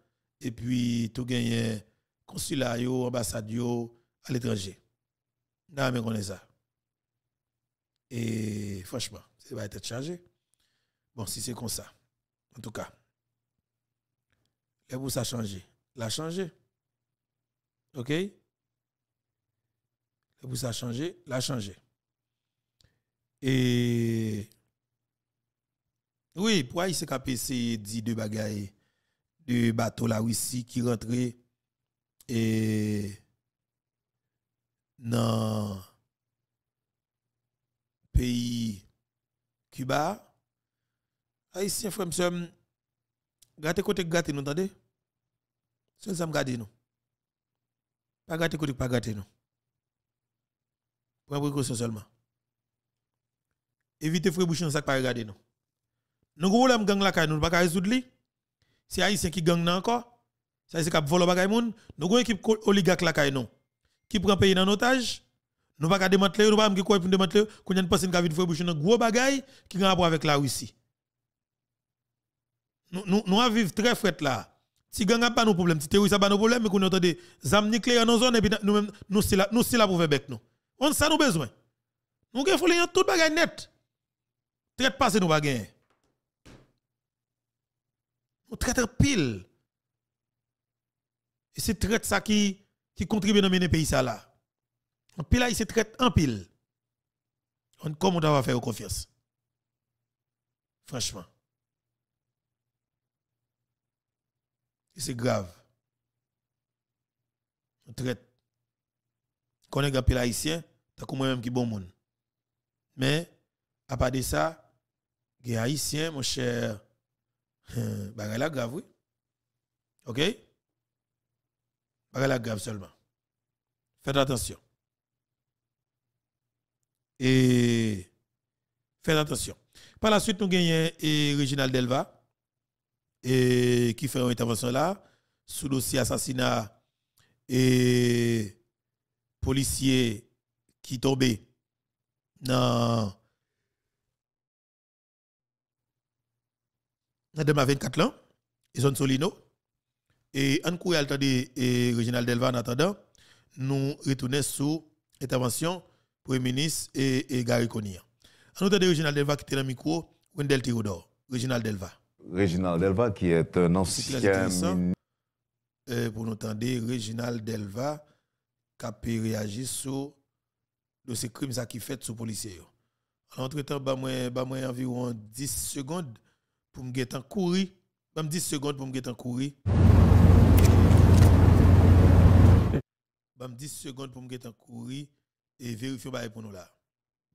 et puis tout gagné consulat, ambassade à l'étranger. Non, mais on est ça. Et franchement, ça va être changé. Bon, si c'est comme ça, en tout cas, vous, ça a changé. L'a changé. OK? vous, ça a changé, l'a changé. Et oui, pour s'est c'est ces dit deux bagailles du bateau la Russie qui rentrait et dans pays Cuba. Haïtien, ah, frère, monsieur, gâtez côté gâtez nous, entendez? C'est ça me nous. Pas gâtez côté pas gâtez nous. Prends précaution seulement. Évitez frère bouchon ça pas regarder nous. Nous gros gang la caille nous pas résoudre c'est haïtien qui gagne encore. C'est haïtien qui vole bagaille moun. Nous une équipe oligarque la caillou Qui prend pays en otage. Nous pas démanteler, nous pas qui pour démanteler, qu'on y a passé une cavite fouet bouche un gros bagaille qui a rapport avec la Russie. Nous nous nous vivre très fret là. Si gang a pas nos problèmes, si terroriste a pas nos problèmes, mais qu'on entend des armes nucléaires dans zone et puis nous même nous c'est là nous c'est là pour faire bec nous. On ça nous besoin. Nous gagne en toute bagaille net. Traite passer nous pas gagner traite en pile. Et c'est traite ça qui, qui contribue dans mener pays ça là. On pile, il se traite en pile. On, comment on va faire confiance? Franchement. c'est grave. On traite. Quand on est pile haïtien, t'as comme moi-même qui bon monde. Mais, à part de ça, les haïtiens, mon cher, euh, bah, grave, oui. OK Bah, grave seulement. Faites attention. Et faites attention. Par la suite, nous gagnons et Reginald Delva et qui fait une intervention là sous dossier assassinat et policier qui tombait dans dans 24 ans, et zone Solino. Et en courant, et Réginald Delva en attendant, nous retournons sous intervention Premier ministre et, e Gary Konia. En attendant, Réginald Delva qui était dans le micro, Wendel Théodore. Réginald Delva. Réginald Delva qui est un ancien. E, pour nous entendre, Réginald Delva qui a pu réagir sur ces crimes qui fait les policiers. En entre-temps, bah, a environ 10 secondes pour me guetter en courir. Même 10 secondes pour me guetter en courir. Même 10 secondes pour me guetter en courir et vérifier pour nous là.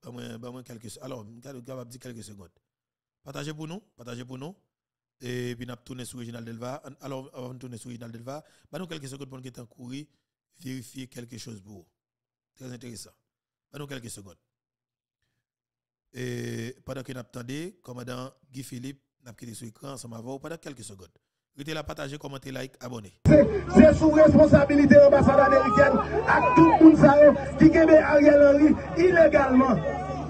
Bam quelques alors capable dit quelques secondes. Partagez pour nous, partagez pour nous. Et puis n'a tourner sur régional Delva. Alors avant de tourner sur régional Delva, bah nous quelques secondes pour nous en courir, vérifier quelque chose pour. Très intéressant. Bah nous quelques secondes. Et pendant que nous attendons, commandant Guy Philippe n'a quitté sur l'écran, ça m'a pendant quelques secondes. pas la partager, commenter, like, abonner. C'est sous responsabilité de l'ambassade américaine à tout le monde hein, qui gagne Ariel Henry illégalement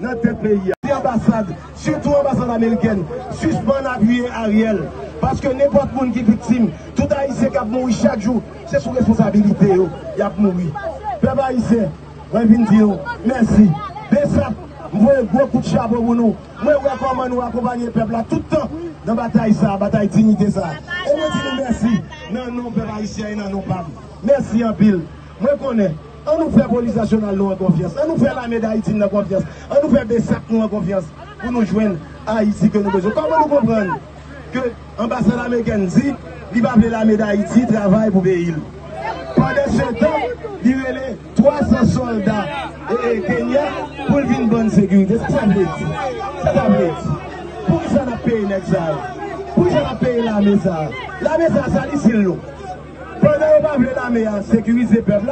dans notre pays. L'ambassade, surtout l'ambassade américaine, suspend appuyer Ariel. Parce que n'importe qui qui est victime, tout haïtien qui a mouru chaque jour, c'est sous responsabilité. Il a mouru. Peuple haïtien, revenez dire merci. Mwen gwo kout chabo pou nou. Mwen wè koman nou akompanyen pepla toutan nan batay sa, batay dignite sa. E mwen di nou mersi nan Non, pepa isya e nan nou pam. Merci en pil. Mwen konen, an nou fè polis nasyonal nou an konfians. An nou fè la meda en confiance. On konfians. An nou fè en nou an konfians. Pou nou Haïti Haiti ke nou bezo. Koman nou kompren ke ambasade Ameriken di, li va ple la meda Haiti travay pou be il. Pande se tan, li 300 soldats et Kenya pour une bonne sécurité. Ça veut Ça va dire. Pour ça la paye l'exil. Pour ça la la maison. La maison, ça dit c'est l'eau. Pendant pas vous la à sécuriser le peuple,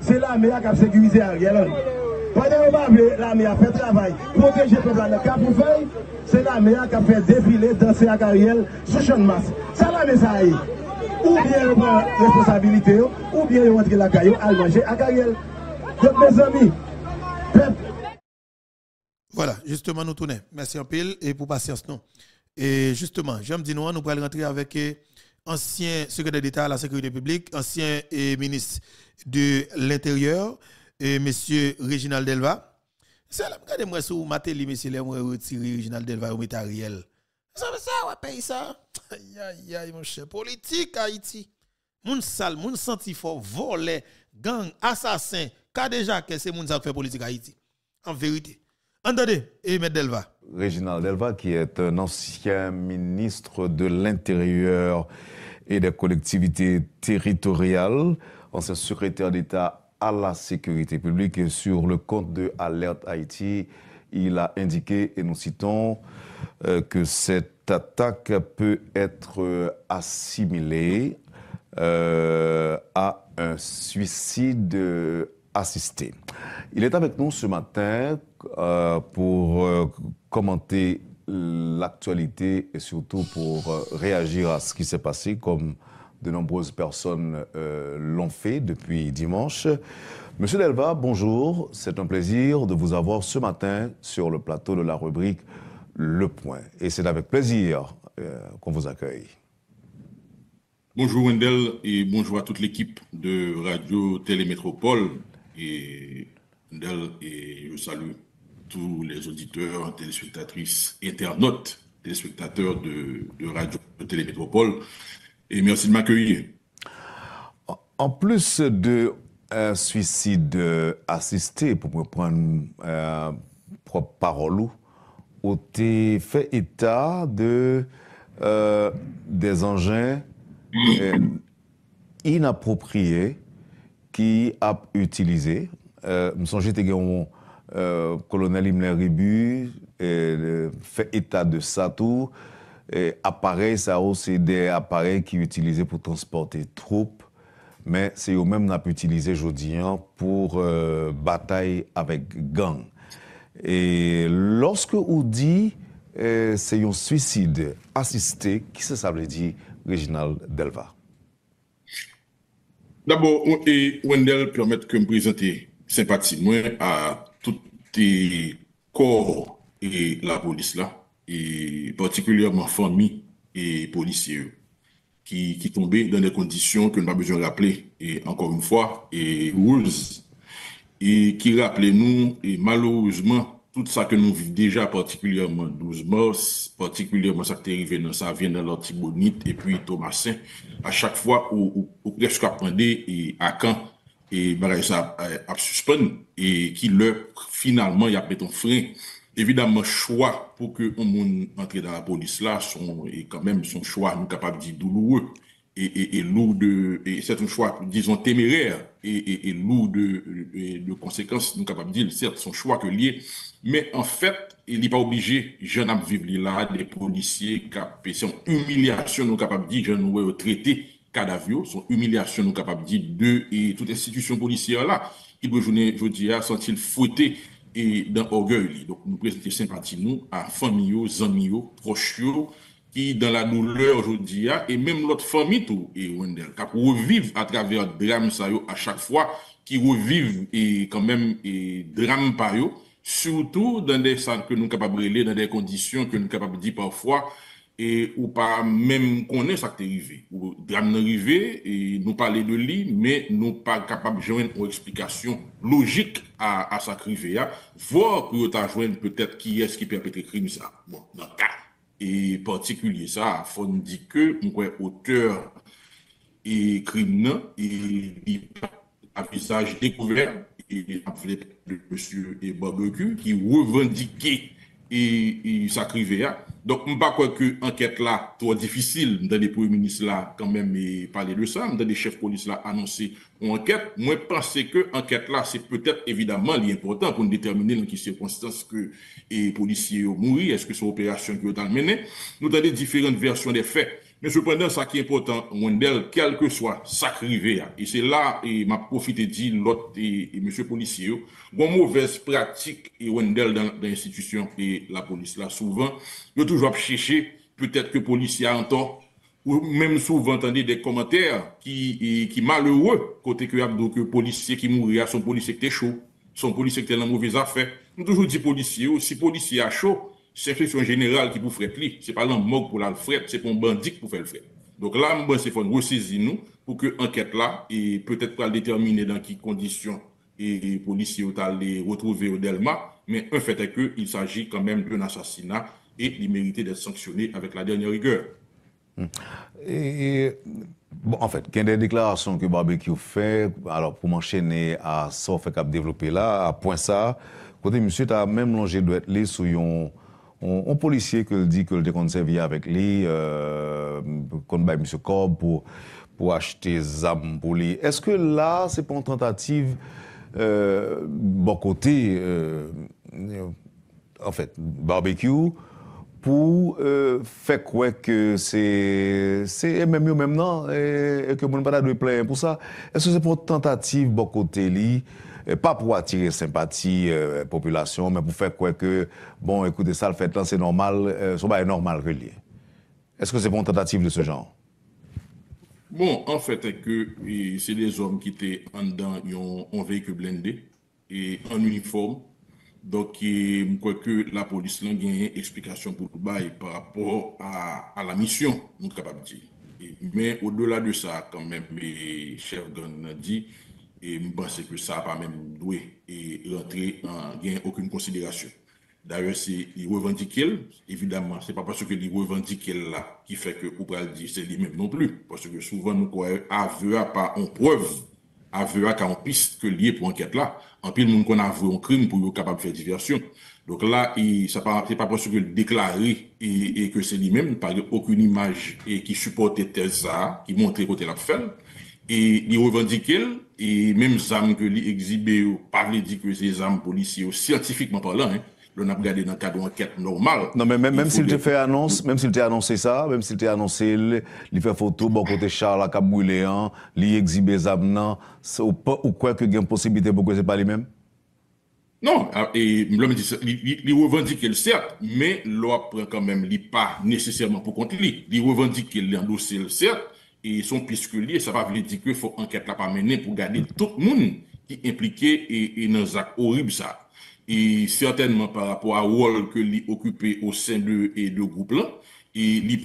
c'est la meilleure qui a sécurisé Ariel. Pendant pas vous la à faire travail, protéger le peuple dans le cas c'est la meilleure qui a fait défiler, danser à Ariel sous champ de masse. Ça la maison. Ou bien vous prenez responsabilité, ou bien vous rentrez la caillou à manger à Ariel. mes amis, voilà, justement, nous tournons. Merci en pile et pour patience, non. Et justement, j'aime dire nous, nous allons rentrer avec eh, ancien secrétaire d'État à la sécurité publique, ancien et eh, ministre de l'Intérieur, M. Eh, monsieur Réginald Delva. C'est là, regardez-moi sur Matéli, monsieur, là, moi, Reginald Réginald Delva au métariel. Ça savez ça, ouais, paye ça. Aïe, aïe, aïe, mon cher. Politique, Haïti. Mon sale, mon senti fort, gang, assassin, déjà que c'est monde qui fait politique Haïti. En vérité. Entendez, et Delva. Réginald Delva, qui est un ancien ministre de l'Intérieur et des collectivités territoriales, ancien secrétaire d'État à la sécurité publique, et sur le compte de Alerte Haïti, il a indiqué, et nous citons, euh, que cette attaque peut être euh, assimilée euh, à un suicide Assister. Il est avec nous ce matin euh, pour euh, commenter l'actualité et surtout pour euh, réagir à ce qui s'est passé, comme de nombreuses personnes l'ont fait depuis dimanche. Monsieur Delva, bonjour. C'est un plaisir de vous avoir ce matin sur le plateau de la rubrique Le Point. Et c'est avec plaisir qu'on vous accueille. Bonjour Wendell et bonjour à toute l'équipe de Radio Télémétropole et et je salue tous les auditeurs, téléspectatrices, internautes, téléspectateurs de, de Radio Télémétropole et merci de m'accueillir. En plus de un euh, suicide euh, assisté, pour me prendre euh, propre parole, où tu fait état de, des engins inappropriés qui a utilisé. Je me sont que le colonel Imler Ribu euh, fait état de ça tout. Et appareil, ça aussi des appareils qui utilisés pour transporter troupes, mais c'est eux-mêmes qui utilisé aujourd'hui hein, pour euh, bataille avec gang. Et lorsque on dit euh, c'est un suicide assisté, qui ça, ça veut dire Reginald Delva? D'abord, Wendell permet que me présenter sympathie à tous les corps et la police là, et particulièrement famille et policiers qui, qui tombaient dans des conditions que nous pas besoin de rappeler, et encore une fois, et et qui rappelaient nous, et malheureusement, tout ça que nous vivons déjà, particulièrement 12 morts, particulièrement ça qui est arrivé dans ça, vient dans l'Antibonite et puis Thomasin, à chaque fois où presque apprenait et à quand et bah, ça a, euh, a et qui le finalement y a mis un frein. Évidemment, choix pour que on monde entre dans la police là, son, et quand même son choix, nous capable de douloureux et, et, et lourd de, et c'est un choix, disons, téméraire et, et, lourd de, de, conséquences, nous capable de dire, certes, son choix que lié mais en fait, il n'est pas obligé, je n'ai pas vivre là, des policiers qui sont humiliation, nous capables de dire, je ne veux traiter cadavre, sont humiliation, nous capables de dire, deux et toute institution policière là, qui peut jouer, je dis, sont-ils fouettés et dans orgueil. Donc, nous présenter sympathie, nous, à famille, aux amis, aux proches, qui, dans la douleur, aujourd'hui, et même l'autre famille, tout, et Wendel, qui revivent à travers drame, ça, à chaque fois, qui vivent et quand même, et drame, par eux, Soutou dan de san ke nou kapab rele, dan de kondisyon ke nou kapab di pavfwa, ou pa mèm konè sakte rive. Ou drame nan rive, nou pale de li, mè nou pa kapab jwen ou eksplikasyon logik a sakri veya, vwa pou yo ta jwen peut-èt ki es ki perpetre krim sa. Bon, nan ta, e patikulye sa, fon di ke mwen kwen aoteur e krim nan, e di pa apisaj de kouveler, et monsieur et barbecue qui revendiquait et, et hein. Donc, je ne pas quoi que enquête là, soit difficile, dans les premiers ministres là, quand même, et parler de ça, dans les chefs de police là, annoncer une enquête. Moi, pense que enquête là, c'est peut-être évidemment l'important pour déterminer dans quelles circonstances que les policiers ont mouru, est-ce que c'est opération qui ont mené. Nous avons différentes versions des faits. Mais cependant, ça qui est important, Wendell, quel que soit sacrivé, hein. et c'est là, et m'a profité dit l'autre, et, M. monsieur policier, bon mauvaise pratique, et Wendel dans, l'institution et la police là, souvent, a toujours chercher, peut-être que policier entend, ou même souvent entendez des commentaires qui, sont qui malheureux, côté que le que policier qui mourir, son policier était chaud, son policier était dans mauvaise affaire. On toujours dit policier, si policier a chaud, c'est question générale qui vous fret Ce n'est pas un moque pour la c'est pour un bandit pour faire le fret. Donc là, je pour nous, nous pour que l'enquête là, et peut-être pas déterminer dans quelles conditions et les policiers ont allé retrouver au Delma, mais un fait est qu'il s'agit quand même d'un assassinat et il méritait d'être sanctionné avec la dernière rigueur. Hmm. Et, bon, en fait, il y a des déclarations que Barbecue fait, alors pour m'enchaîner à ça, fait développer là, à point ça, côté monsieur, tu as même longé de être sous une On polisye ke l di ke l dekonservi ya vek li, euh, kon bay Mr. Cobb pou achete zam pou li. Eske la se pon tentative euh, bokote, euh, en fèt, barbekyou, pou fèk wèk se e mèm yo mèm nan, e, e ke moun pata dwe plen pou sa, eske se pon tentative bokote li? pas pour attirer sympathie euh, population, mais pour faire quoi que, bon, écoutez, ça, le fait là, c'est normal, euh, ça va normal relié. Est-ce que c'est une tentative de ce genre? Bon, en fait, que c'est des hommes qui étaient en ils ont un véhicule blindé et en uniforme. Donc, je que la police a une explication pour tout bail par rapport à, la mission, nous sommes capables de dire. Mais au-delà de ça, quand même, les chefs a dit, et je pense que ça n'a pas même doué et rentrer en gain aucune considération. D'ailleurs, c'est il revendique, évidemment, c'est pas parce que il revendique là qui fait que dit dire c'est lui-même non plus. Parce que souvent, nous croyons aveu à pas en preuve, aveu à qu'en piste que lié pour enquête là. En plus nous qu'on aveu en crime pour être capable de faire diversion. Donc là, ce n'est pas, parce que déclaré et, que c'est lui-même, par aucune image et qui supportait ça, qui montrait côté la femme E li revendik el, e mem sam ke li ekzibe ou pavle di kwe se zam polici ou sientifikman palan, loun ap gade nan kade anket normal. Non, mem si te anonsi sa, mem si te anonsi li fe foto bo kote Charles akabou le an, li ekzibe zam nan, ou kwe ke gen posibite pou kwe se pali men? Non, ah, e loun me di sa, li revendik el sèrt, men lò prek anmen li pa nesesèrman pou konti li. Li revendik el, li anlose el sèrt, et son pisculier, ça va veut dire qu'il faut enquête là pas mener pour garder tout le monde qui est impliqué et, et horrible ça. Et certainement par rapport à rôle que lui au sein de, et de groupe là, et lui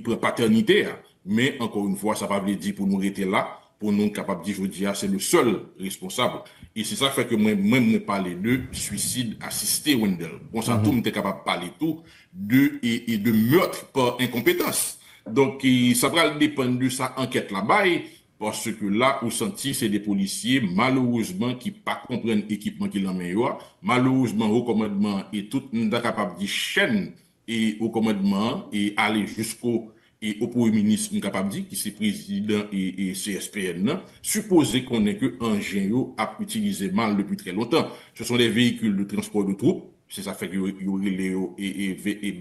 prend, paternité. Hein. Mais encore une fois, ça va veut dire pour nous rester là, pour nous capable de dire, ah, c'est le seul responsable. Et c'est ça fait que moi, même me parler de suicide assisté, Wendell. Bon, ça, mm -hmm. tout, capable de parler de, et de meurtre par incompétence. Donc, ça va dépendre de sa enquête là-bas, parce que là, au senti, c'est des policiers, malheureusement, qui pas comprennent l'équipement qu'ils ont malheureusement, au commandement, et tout le monde capable de chaîne et au commandement, et aller jusqu'au et au premier ministre, capable dire, qui c'est président et, CSPN, hein. supposé qu'on est que géant a utilisé mal depuis très longtemps. Ce sont des véhicules de transport de troupes, c'est ça fait que et, et, et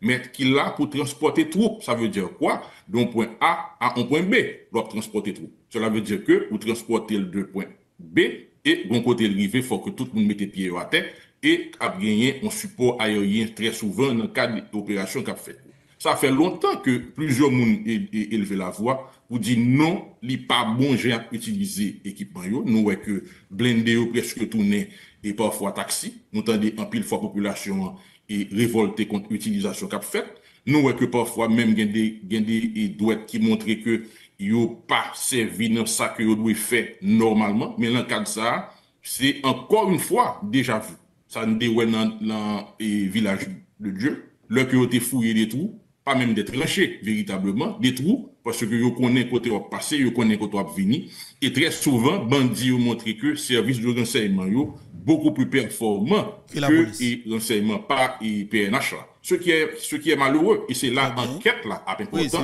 Met ki la pou transporte troup. Sa veut dire kwa? Don point A a on point B. Doak transporte troup. Sela veut dire ke ou transporte l bon de point B. E bon kote rive fwa ke tout moun mette pie yo a ten. E ap genyen, an support a yo yen tre souven nan kade operasyon kap fet. Sa fè lontan ke plusieurs moun elve la vwa. Ou di non, li pa bon jen ap itilize ekipman yo. Nou wè ke blende yo preske toune. E pa fwa taksi. Nou tande an pil fwa populasyon yo. et révolté contre l'utilisation qu'a fait. Nous voyons que parfois, même, il y a des douettes qui montrent que n'ont pas servi dans ce que vous fait faire normalement. Mais dans le cas de ça, c'est encore une fois déjà vu. Ça nous dans le village de Dieu. Là, que vous avez fouillé des trous, pas même des tranchées, véritablement, des trous, parce que vous connaissez côté au passé, vous connaissez côté vous venir. Et très souvent, bandits ont montré que service de renseignement, beaucoup plus performant que que l'enseignement par Là. Ce qui, est, ce qui est malheureux, et c'est là ah l'enquête là, Est-ce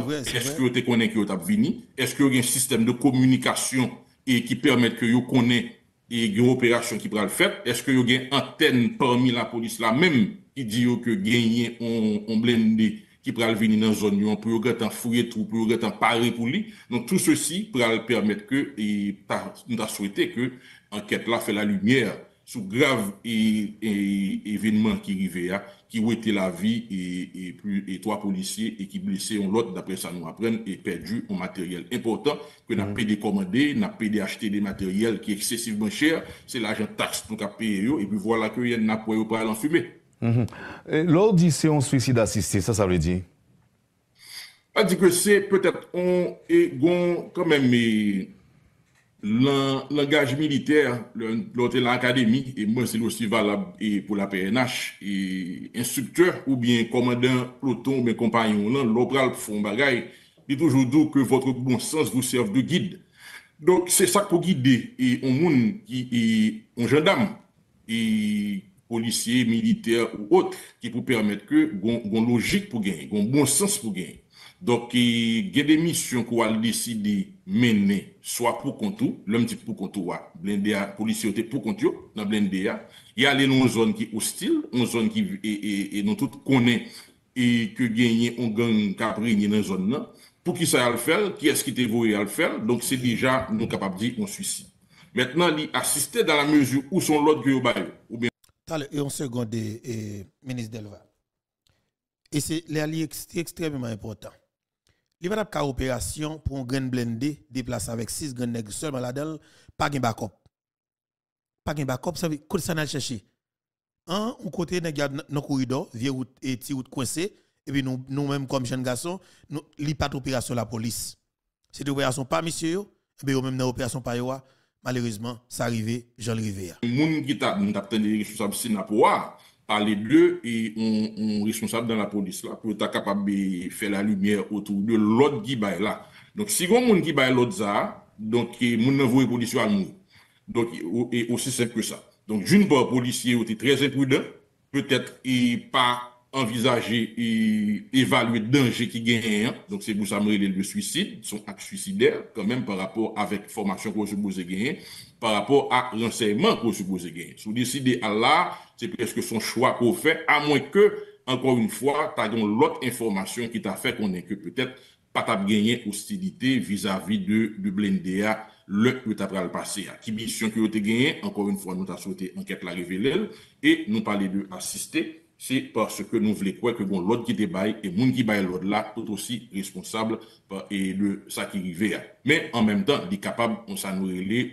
que vous avez que Est-ce qu'il y a un système de communication et qui permet que vous connaissez une opération qui pourra le faire? Est-ce que vous a une antenne parmi la police là même qui dit que vous avez un qui pourra venir dans la zone pour un fouiller tout, pour un pari pour lui. Donc tout ceci pourra permettre que, et nous a souhaité que l'enquête là fait la lumière sou grav e, e, e evenman ki rive ya, ki ou ete la vi, et puis etwa polisye, et ki blise yon lot, d'apre sa nou apren, et perdu yon materyel. Important, ke na mm. pe de komande, na pe de achete de materyel, ki eksesivemen chere, se la jen taks ton ka pe yo, et puis voilà ke yon na kwe yo pa alan fume. Mm-hmm. L'or di se yon suicide assiste, sa sa vle di? A di ke se, pe te on e gon kame mi... langage militaire, l'autre l'académie, et moi c'est valable valable valable la PNH, et instructeur ou bien commandant ploton mes compagnons, l'opéral font lopral et toujours bagay, que toujours votre bon sens vous serve de guide. Donc c'est ça pour guider, un on qui. et policiers, militaires ou autres, qui pour permettre que une logique pour gagner, un bon sens pour gagner. Donc, il y a des missions qu'on a décidé mener, soit pour contour, l'homme dit pour contour, blindé à policier pour contour, dans blindé il y a les zones zone qui sont hostile, une zone qui et, et, et nous tous connaissons et que gagner on gang qui dans zone Pour qui ça a le faire, qui est-ce qui t'est voué à le faire, donc c'est déjà nous capables de dire on suicide. Maintenant, il assister dans la mesure où son lot de ou bien et on seconde et ministre Delva. Et c'est l'allié extrêmement important. Il y a une opération pour un grand blindé déplacé avec six grands nègres seulement là-dedans, pas de backup. Pas de backup, ça veut dire que ça n'a cherché. Un, on côté dans corridor, vieux route et petit route coincé, et puis nous, nous-mêmes comme jeunes garçons, nous, il n'y a pas d'opération la police. C'est une opération pas monsieur, et puis même dans l'opération pas Malheureusement, ça arrivait, j'en arrivais. Les gens qui des responsables de Sinapoa, parler d'eux et on, responsable dans la police là, pour être capable de faire la lumière autour de l'autre qui est là. Donc, si on monde qui baille l'autre ça, donc, mon eh, envoyé police à nous. Donc, et eh, oh, eh, aussi simple que ça. Donc, d'une part, policier était très imprudent, peut-être et pas envisager et évaluer le danger qui gagne. Hein. Donc, c'est pour ça que le suicide, son acte suicidaire, quand même, par rapport à la formation qu'on suppose gagner, par rapport à renseignement qu'on suppose gagner. Si vous décidez à là, c'est presque son choix qu'on fait, à moins que, encore une fois, tu as l'autre information qui t'a fait qu'on ait que peut-être pas t'as gagné hostilité vis-à-vis de, de le que t'as le passé. Qui mission que tu gagné, encore une fois, nous t'as souhaité enquête la révéler et nous parler de assister c'est parce que nous voulons croire que l'autre qui débaille et monde qui baille l'autre là tout aussi responsable et le ça qui hein. Mais en même temps, il est capable on s'en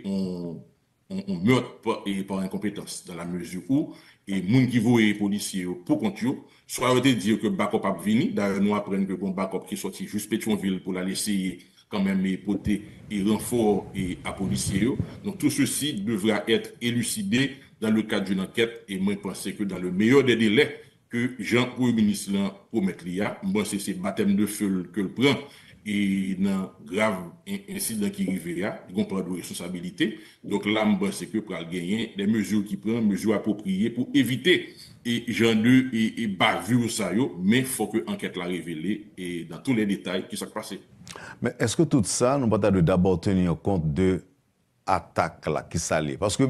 on on, meurt par, par incompétence dans la mesure où et monde qui voit les policiers pour continuer, soit de dire que backup a venu d'ailleurs nous apprenons que bon backup qui sorti juste Pétionville pour la laisser quand même époter et renfort et à policiers. Donc tout ceci devra être élucidé dans le cadre d'une enquête et moi, je pense que dans le meilleur des délais que jean le ministre promet l'IA, moi, c'est ce baptême de feu que le prend et dans grave incident qui arrive Il prend de responsabilité. Donc là, je pense que pour gagner des mesures qui prennent, mesures appropriées pour éviter et j'en et, et vu ça mais il faut que l'enquête la révélée et dans tous les détails qui sont passés Mais est-ce que tout ça, nous pas d'abord tenir compte de l'attaque qui s'allait? Parce que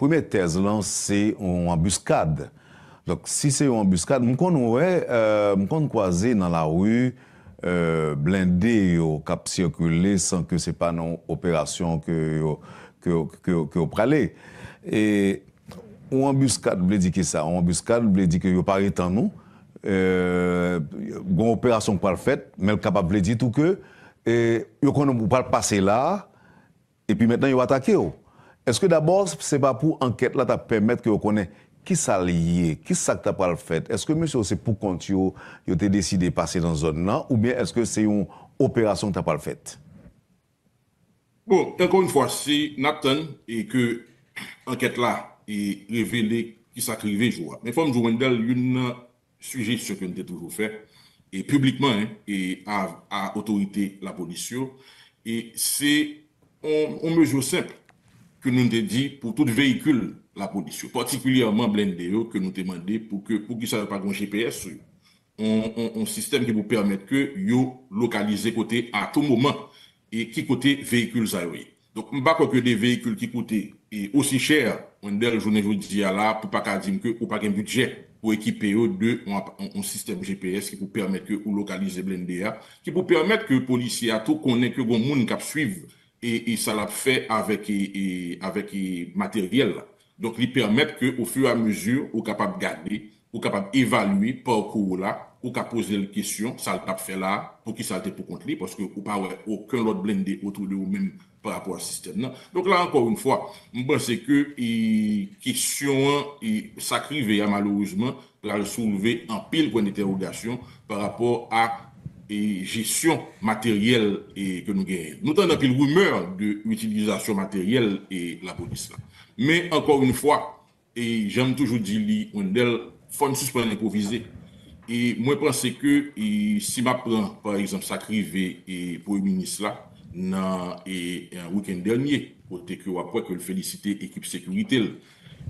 Prime tez lan se yon wambuskade. Dok si se yon wambuskade, mkoun wè, euh, mkoun kwaze nan la wu euh, blinde yo kap sirkule san ke se pa nan operasyon ke yo prale. E yon wambuskade wè di ke sa. Yon wambuskade wè di ke yo pare tan nou. Gon euh, operasyon kwa l fèt, men kapap wè di tout ke. E, yo konon pou pale pase la, e pi metan yo atake yo. Est-ce que d'abord, c'est n'est pas pour enquête là, permettre que vous connaissez qui ça lié, qui ça que pas le fait Est-ce que monsieur, c'est pour quand tu as décidé de passer dans zone là, ou bien est-ce que c'est une opération que tu pas le fait Bon, encore une fois, si Nathan et que enquête là est révélée qui je vois. Mais y a une sujet ce on a toujours fait, et publiquement, hein, et à, autorité la police. Et c'est une mesure simple que nous avons dit pour tout véhicule, la police, particulièrement blindé, que nous demandé pour que pour qu'ils ne pas un GPS, un, système qui vous permette que vous localiser côté à tout moment et qui côté véhicule ça Donc, je ne pas que des véhicules qui coûtent aussi cher, on le journée aujourd'hui là, pour pas dire que n'a pas un budget pour équiper de un, système GPS qui vous permet que vous localiser blindé, hein. qui vous permettre que les policiers à tout connaît que bon monde qui suivre et, ça l'a fait avec, et, avec matériel. Donc, il que au fur et à mesure, on capable de garder, on êtes capable d'évaluer parcours là, ou qu'à poser les questions, ça le fait là, pour qui ça pour contre lui, parce que ou pas aucun autre blindé autour de vous-même par rapport au système. Donc là, encore une fois, je pense que les questions sacrivées, hein, malheureusement, pour soulever un pile point d'interrogation par rapport à e jesyon materyel e ke nou genye. Nou tan apil wumeur de utilizasyon materyel e la polis la. Men, ankor un fwa, e jen toujou di li, wendel, fon suspan improvize. E mwen pranse ke, si ma pran, par exemple, sa krive, e pou iminis la, nan, e an wikend denye, pote ke wapwe ke l felicite ekip sekuritel,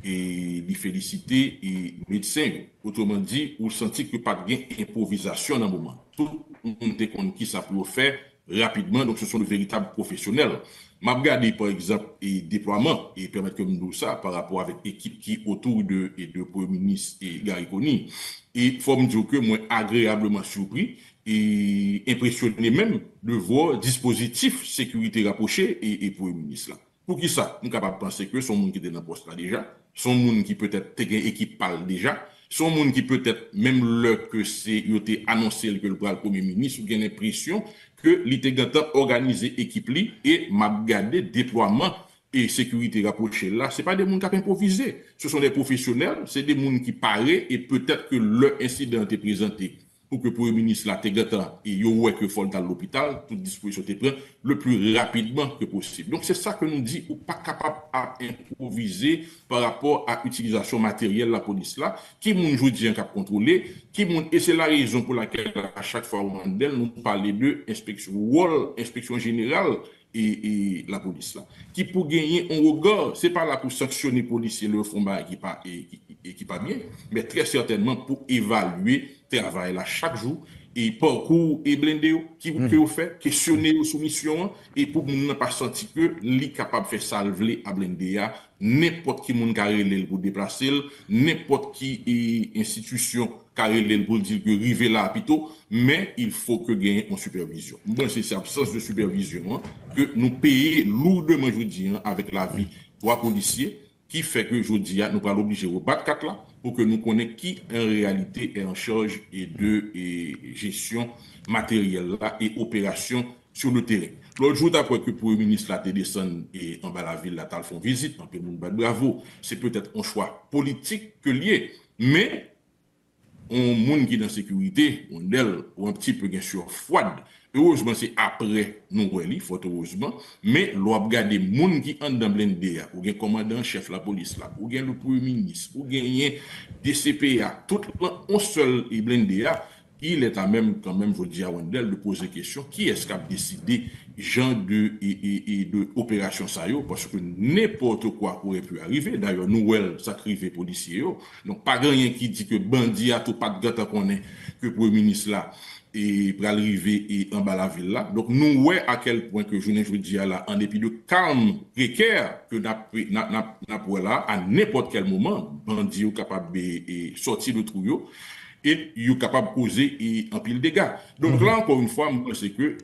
e li felicite, et medsen, otoman di, ou senti ke pat gen improvizasyon nan mouman. tout le qui ça pour faire rapidement. Donc, ce sont de véritables professionnels. M'a regardé, par exemple, et déploiement, et permettre que nous ça par rapport avec équipe qui autour de, et de Premier ministre et Gariconi. Et faut me dire que moi, agréablement surpris et impressionné même de voir dispositif sécurité rapproché et, pour Premier ministre là. Pour qui ça? Nous capable de penser que son monde qui était dans poste là déjà, son monde qui peut-être équipe parle déjà, des gens qui, peut-être, même le que c'est, annoncé que le premier ministre, ou bien l'impression que l'intégrateur organisé équipe et m'a gardé déploiement et sécurité rapprochée là, c'est pas des gens qui improvisé. Ce sont des professionnels, c'est des gens qui paraît et peut-être que le incident est présenté pour que le Premier ministre il y et que à l'hôpital, toute disposition est prête le plus rapidement que possible. Donc c'est ça que nous dit, ou pas capable à improviser par rapport à l'utilisation matérielle de la police là, qui moun aujourd'hui un cap qui et c'est la raison pour laquelle à chaque fois on nous parlons de inspection, wall, inspection générale, et, la police là qui pour gagner un regard c'est pas là pour sanctionner policiers le fond qui et, qui pas bien mais très certainement pour évaluer travail là chaque jour et parcours et blindé qui vous mm. fait questionner aux soumissions et pour ne pas senti que lui capable faire salver à blindé n'importe qui monde carré pour déplacer n'importe qui institution Caroline pour dire que river là mais il faut que gagne en supervision. Moi, c'est cette absence de supervision hein, que nous payons lourdement aujourd'hui hein, avec la vie trois policiers qui fait que aujourd'hui nous pas obligés au BAT quatre là pour que nous connaissions qui en réalité est en charge et de gestion matérielle et opération sur le terrain. L'autre jour, d'après que le Premier ministre l'a descendu et en la ville, la tal font visite, bravo, c'est peut-être un choix politique que lié, mais on moun qui dans sécurité, on est ou un petit peu bien sûr Heureusement, c'est après nous fort heureusement, mais l'on des gens qui en dans blindé, ou bien commandant chef la police là, ou bien le premier ministre, ou bien DCPA, tout monde on seul et blindé il et a même quand même, je dis à Wendel, de poser question, qui est-ce qui a décidé genre de opération saillot, parce que n'importe quoi aurait pu arriver, d'ailleurs, nouel, ça cri fait policier, donc pas grand-gien qui dit que bandit a tout pas de gâte à prenez que pour le ministre là, et pour arriver en bas la ville là, donc nouel, à quel point que je ne vous dis à la, en dépit de calme précaire que n'a pas là, à n'importe quel moment, bandit ou kapabé est sorti de trouillot, et ils sont capables d'oser et un pile des Donc là, mhm. encore une fois, c'est que,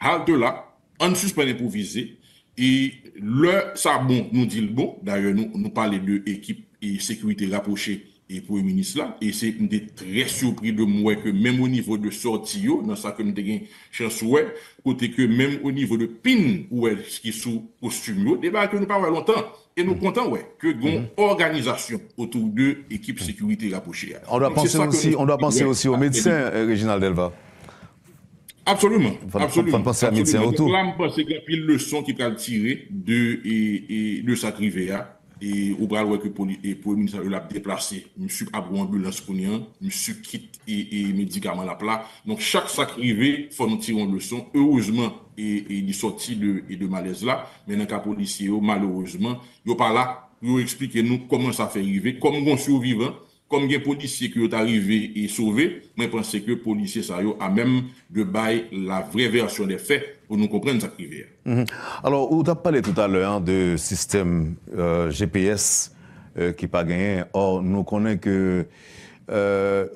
à là, on ne suspend improvisé et le ça nous dit le bon. D'ailleurs, nous, nous parlons de équipe et sécurité rapprochée et pour le ministre là, et c'est très surpris de moi que même au niveau de sortie, dans ça que nous avons chance ouais, côté que même au niveau de pin, ou ce qui sous costume, débat que nous parlons longtemps. Et nous mm. comptons, ouais, que une mm-hmm. organisation autour de équipe mm. sécurité rapprochée. On doit penser aussi, on doit penser aussi aux médecins, euh, Réginald Delva. Absolument. absolument. penser aux médecins autour. je pense qu'il y leçon qui peut tirer de, et, de hein et au bras que pour ministre l'a déplacé monsieur a pour ambulance pour monsieur quitte et, et médicaments la plat donc chaque sac arrivé faut nous tirer une leçon heureusement il est sorti de de malaise là mais dans cas policier oh, malheureusement yo pas là nous expliquer nous comment ça fait arriver comment on survivant comme des policiers qui sont arrivés et sauvés, mais pensez que policiers ça a même de bail la vraie version des faits pour nous comprendre ça mhm. Alors, vous avez parlé tout à l'heure de système euh, GPS euh, qui n'est pas gagné. Or, nous connaissons que euh,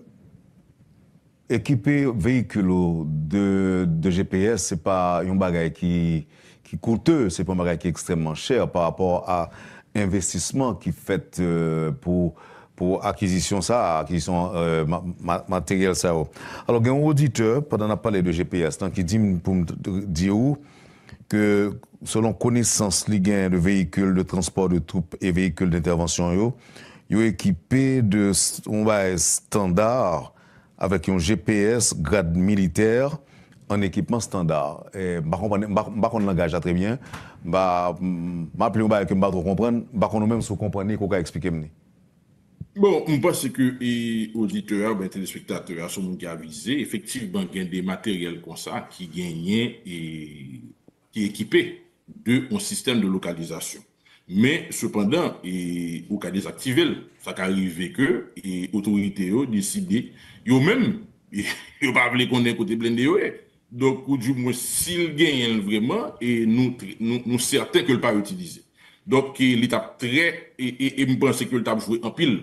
équiper véhicule de, GPS, ce n'est pas un bagage qui, qui est coûteux, ce n'est pas un bagage qui est extrêmement cher par rapport à l'investissement qui est fait euh, pour pour acquisition ça, qui sont euh, matériel ça. Oh. Alors, il y a un auditeur, pendant qu'on a parlé de GPS, qui dit pour dire que selon connaissance de véhicules de transport de troupes et véhicules d'intervention, ils sont équipés de on va standard avec un GPS grade militaire en équipement standard. Je bah, ne comprends bah, bah, langage très bien. Je ne plus pas je ne comprends pas. Je ne comprends pas si vous comprenez, Bon, je pense que les auditeurs, les ben, téléspectateurs sont avisés. Effectivement, il y des matériels comme ça qui gagnent et qui équipés de un système de localisation. Mais cependant, e, au cas des ça arrive que les autorités ont décidé, ont même, ils e, pas appelé qu'on est côté blindé. Donc, du moins, s'ils gagnent vraiment, et nous nous, nous certains que le pas utilisé. Donc, e, l'étape très, et je pense que le tape jouer en pile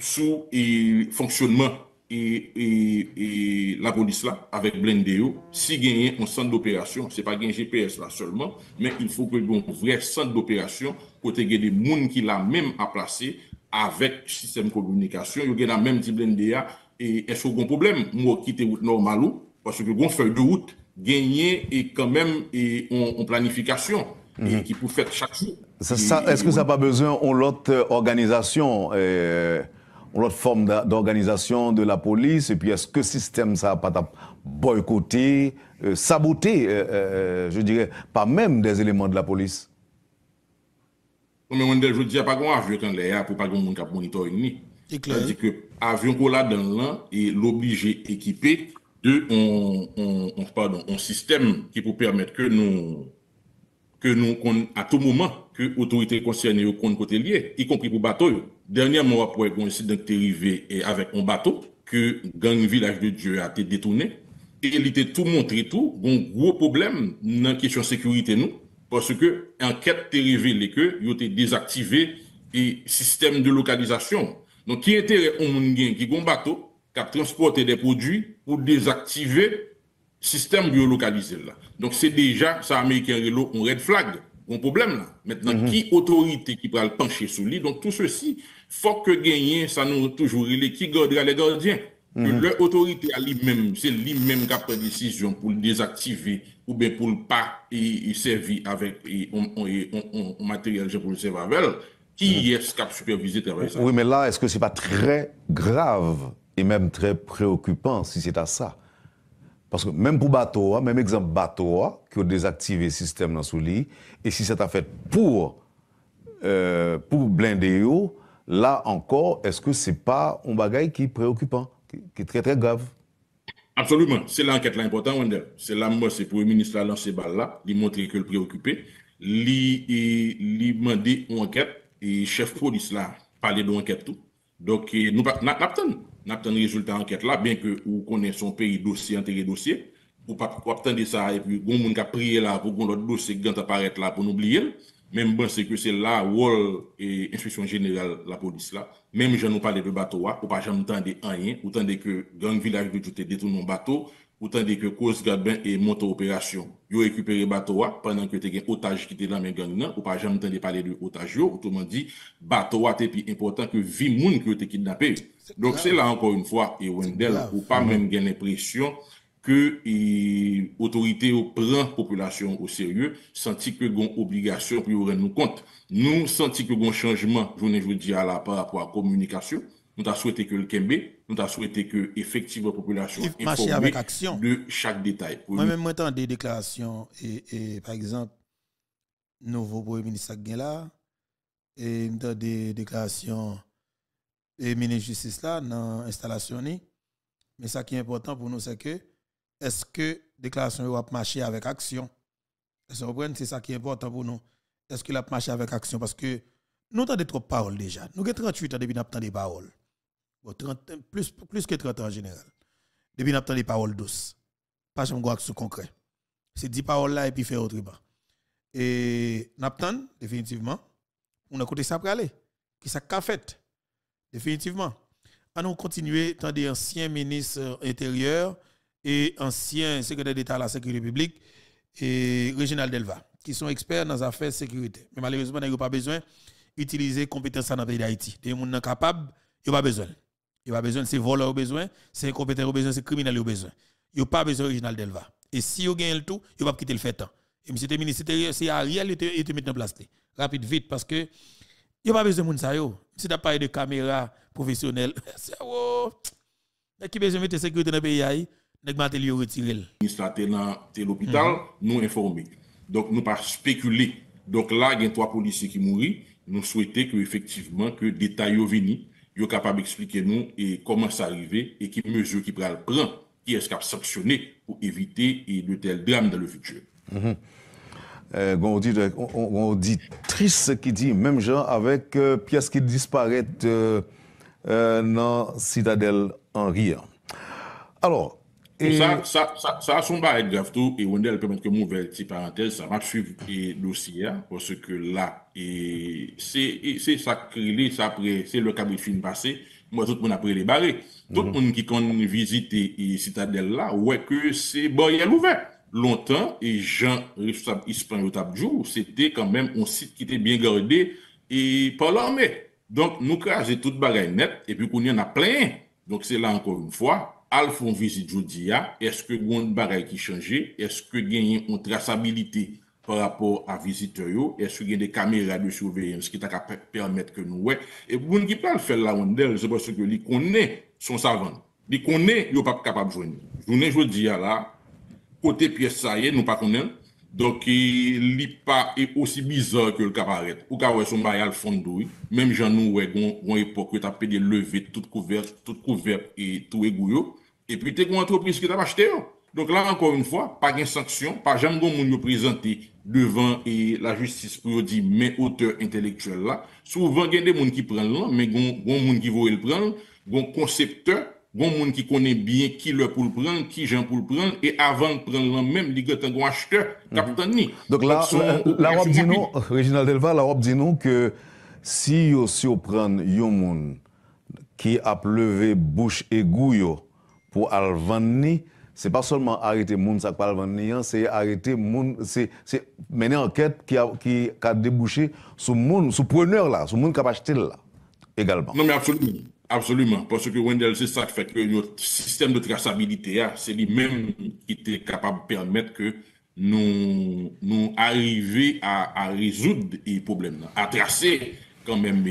sous le fonctionnement et, et, la police là, avec Blendeo, si gagner un centre d'opération, c'est pas gagner GPS là seulement, mais il faut que un vrai centre d'opération, côté des gens qui l'a même à placer avec système de communication, il y a la même type Blendea, et est-ce un problème, moi quitter route normal parce que bon feuille de route, gagner et quand même, et planification, et mhm. qui peut faire chaque jour. Est-ce que ça n'a pas besoin, d'une l'autre euh, organisation, euh, l'autre forme d'organisation de la police, et puis est-ce que système ça pas boycotté, euh, saboté, euh, euh, euh, je dirais, pas même des éléments de la police Mais on je dis, il n'y a pas grand avion dans l'air, pour pas grand monde qui a monitoré ni. C'est-à-dire que avion qu'on a dans l'un est l'obligé équipé de pardon, un système qui peut permettre que nous, que nous, à tout moment, que concernées concernée au compte côté lié, y compris pour bateau. Dernièrement, après un incident qui arrivé avec un bateau que gang village de Dieu a été détourné. Et il était tout montré tout, Bon gros problème dans la question de sécurité nous, parce que enquête est révélée que il été désactivé et système de localisation. Donc, qui intérêt au monde qui a un bateau qui a transporté des produits pour désactiver système de localisation. Donc c'est déjà ça américain un red flag problème là. Maintenant, mhm. qui autorité qui va le pencher sur lui? Donc, tout ceci, faut que gagner, ça nous toujours, il est qui gardera les gardiens. Mm autorité L'autorité à lui-même, c'est lui-même qui a pris décision pour le désactiver ou bien pour le pas et, servir avec et, on, matériel, je pour le servir avec. Qui mhm. est-ce qui a supervisé Oui, mais là, est-ce que c'est pas très grave et même très préoccupant si c'est à ça? Parce que même pour Batoa, même exemple Batoa, qui a désactivé le système dans son lit, et si ça a fait pour euh, blindé yo, là encore, est-ce que c'est pas un bagay qui est préoccupant, qui est très très grave? Absolument, c'est l'enquête la importante, Wendel. C'est la moche, c'est pour le ministre Alonso Ebala, de montrer qu'il est préoccupé. Il a demandé une enquête, et le chef de police a parlé de l'enquête. Donc, nous n'avons pas de problème. n'a pas de résultat enquête là, bien que vous connaissez son pays dossier, intérêt dossier, ou pas attendre ça, et puis, bon, monde qui a prié là, pour que l'autre dossier qui apparaît là, pour nous oublier, même bon, c'est que c'est là, Wall et Inspection Générale, la police là, même je nous parle de bateau, hein, ou pas jamais de rien, autant que gang village de tout est détourné bateau, Ou tan non? de ke koz gade ben e monte operasyon. Yo ekupere batowa, pandan ke te gen otaj ki te lamen gandou nan, ou pa jan mwen tan de pale de otaj yo, ou touman di, batowa te pi important ke vi moun ki yo te kidnape yo. Donk se la ankon yon fwa, e wendel, ou pa men gen l'impression ke autorite yo pran populasyon ou seryou, santi ke gon obligasyon pou yo ren nou kont. Nou santi ke gon chanjman, jounen joun di ala par apwa komunikasyon, nou ta souwete ke l'kembe, nous avons souhaité que effectivement la population marche avec action de chaque détail. Moi-même, moi, des déclarations et, par exemple, nouveau premier ministre là et des déclarations et ministre justice dans l'installation mais ce qui est important pour nous c'est que est-ce que déclaration va marcher avec action est-ce c'est ça qui est important pour nous est-ce que la marcher avec action parce que nous avons trop de paroles déjà nous avons 38 ans depuis nous des paroles plus, que 30 ans en général. Depuis, nous les paroles douces. Pas de concret. C'est 10 paroles là et puis faire autrement. Et nous définitivement, on a côté ça après aller. Qui ça qu'a fait, définitivement. Allons continuer, tant des anciens ministres intérieurs et ancien secrétaire d'État à la sécurité publique, et régional Delva, qui sont experts dans les affaires de sécurité. Mais malheureusement, ils n'ont pas besoin d'utiliser compétences dans le pays d'Haïti. Des gens capables, pas besoin. Il n'y a pas besoin de ces voleurs besoin, c'est incompétent au besoin, c'est criminel au besoin. Il n'y a pas besoin original d'Elva. Et si vous gagnez le tout, il va pas quitter le fait. Et monsieur le ministre, c'est Ariel qui était mis en place. Rapide, vite, parce que il n'y a pas besoin de ça. Si tu pas de caméra professionnelle, c'est oh, qui besoin de sécurité dans le pays, nèg retirer. retiré. Ministre dans l'hôpital, mhm. nous informer. Donc nous pas spéculer. Donc là, il y a trois policiers qui mourent. Nous souhaitons que effectivement que détail viennent yo capable d'expliquer nous et comment ça arriver et qui mesures qui pral prend, qui est-ce qu'a sanctionné pour éviter de tels drames dans le futur. Mhm. Euh, on, dit, on, ce triste qui dit même genre avec pièces euh, pièce qui disparaissent euh, dans dans Citadelle rire. Alors, et... Euh, ça, ça, ça, ça, son barre grave tout. Et Wendel, permettre que mauvaise petite parenthèse, ça m'a suivi le dossier, hein, parce que là, et c'est ça qui ça après, c'est le cabri film passé. Moi, tout le monde après les barrés. Tout le mhm. monde qui connaît visiter Citadelle là, ouais, que c'est Boyel ouvert. Longtemps, et Jean, responsable prend au jour, c'était quand même un site qui était bien gardé et pas l'armée. Donc, nous crasons toute bagaille net, et puis qu'on y en a plein. Donc, c'est là encore une fois, Alphonse visite aujourd'hui, est-ce que vous avez qui changent Est-ce que vous avez une traçabilité par rapport à visiteurs? Est-ce que y a des caméras de surveillance qui permettent que nous, ouais? Et vous ne pouvez pas le faire là, on c'est parce que les connaît son savant. Les connaît, ils ne pas capable de jouer. Vous n'êtes là, côté pièce, ça y est, nous ne connaît pas. Donc, il n'est pas aussi bizarre que le cabaret. Ou quand on son bail Alphonse fond même jean nous on époque, on a pédé levé, tout couvert, toute couverte et tout égouillot. E et puis, tu as une entreprise qui t'a acheté. Hein. Donc là, encore une fois, pas de sanction, pas jamais de monde présenté devant et la justice pour dire, mais auteur intellectuel là. Souvent, il y a des gens qui prennent l'an, mais il y a des gens qui veulent le prendre, des concepteurs, des gens qui connaissent bien qui le pour le prendre, qui gens pour le prendre, et avant de prendre même, il y a des acheteurs, mhm. Donc là, la robe dit non, Réginald Delva, la robe dit nous que si vous prend un monde qui a levé bouche et goût, pour Alvani, c'est pas seulement arrêter moun ça Alvani, c'est arrêter moun c'est c'est mener enquête qui a qui a débouché sur moun sur preneur là, sur monde qui a acheté là également. Non mais absolument. Absolument, parce que Wendell, c'est ça qui fait que notre système de traçabilité, hein, c'est lui-même qui était capable de permettre que nous, nous arrivions à, résoudre les problèmes, à tracer quand même,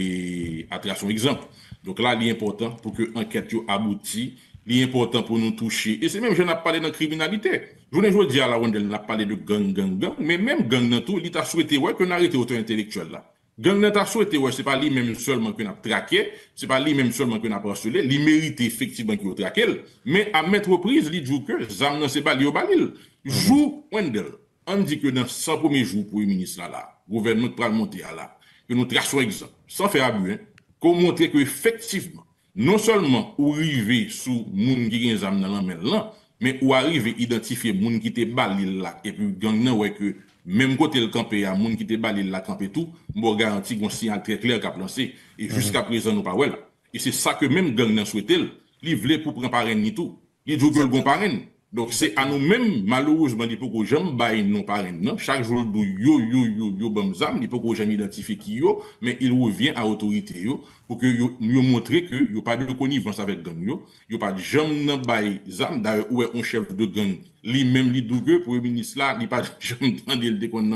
à tracer un exemple. Donc là, il est important pour que l'enquête aboutisse li important pour nous toucher. Et c'est même, je n'ai pas parlé de criminalité. Je ne dit à la Wendel, n'a pas parlé de gang, gang, gang, mais même gang dans tout, il t'a souhaité ouais, qu'on arrête autant intellectuel là. Gang n'a ta souhaité, ouais, c'est pas lui même seulement qu'on a traqué, c'est pas lui même seulement qu'on a postulé, il mérite effectivement qu'on le traqué, mais à maître reprise, il joue que, Zam non, c'est pas lui au balil. Joue Wendel. On dit que dans 100 premiers jours, pour le ministre là, gouvernement de monter là, que nous traçons exemple, sans faire abus, hein, qu'on montre qu'effectivement, Non solman ou rive sou moun ki gen zam nanan men lan, men ou rive identifiye moun ki te bali lak, epi gangnen wey ke, menm kote l kampi a, moun ki te bali lak kampi tou, mbo garanti goun si an tre kler ka planse, mhm. e jusqu aprezen nou pa wel. E se sa ke menm gangnen sou etel, li vle pou premparen ni tou. Li djouk yo l komparen. Bon Donc c'est à nous-mêmes, malheureusement, il faut que jamais bail non Chaque jour, yo, yo, yo, yo, zam il faut que j'aime identifier qui yo, mais il revient à l'autorité yo, pour que yo, mieux montrer que yo pas de connivence avec gang yo, yo pas de jam bail zam, d'ailleurs, est un chef de gang, lui-même, lui dougue, le ministre là, il pas de jam dans le décon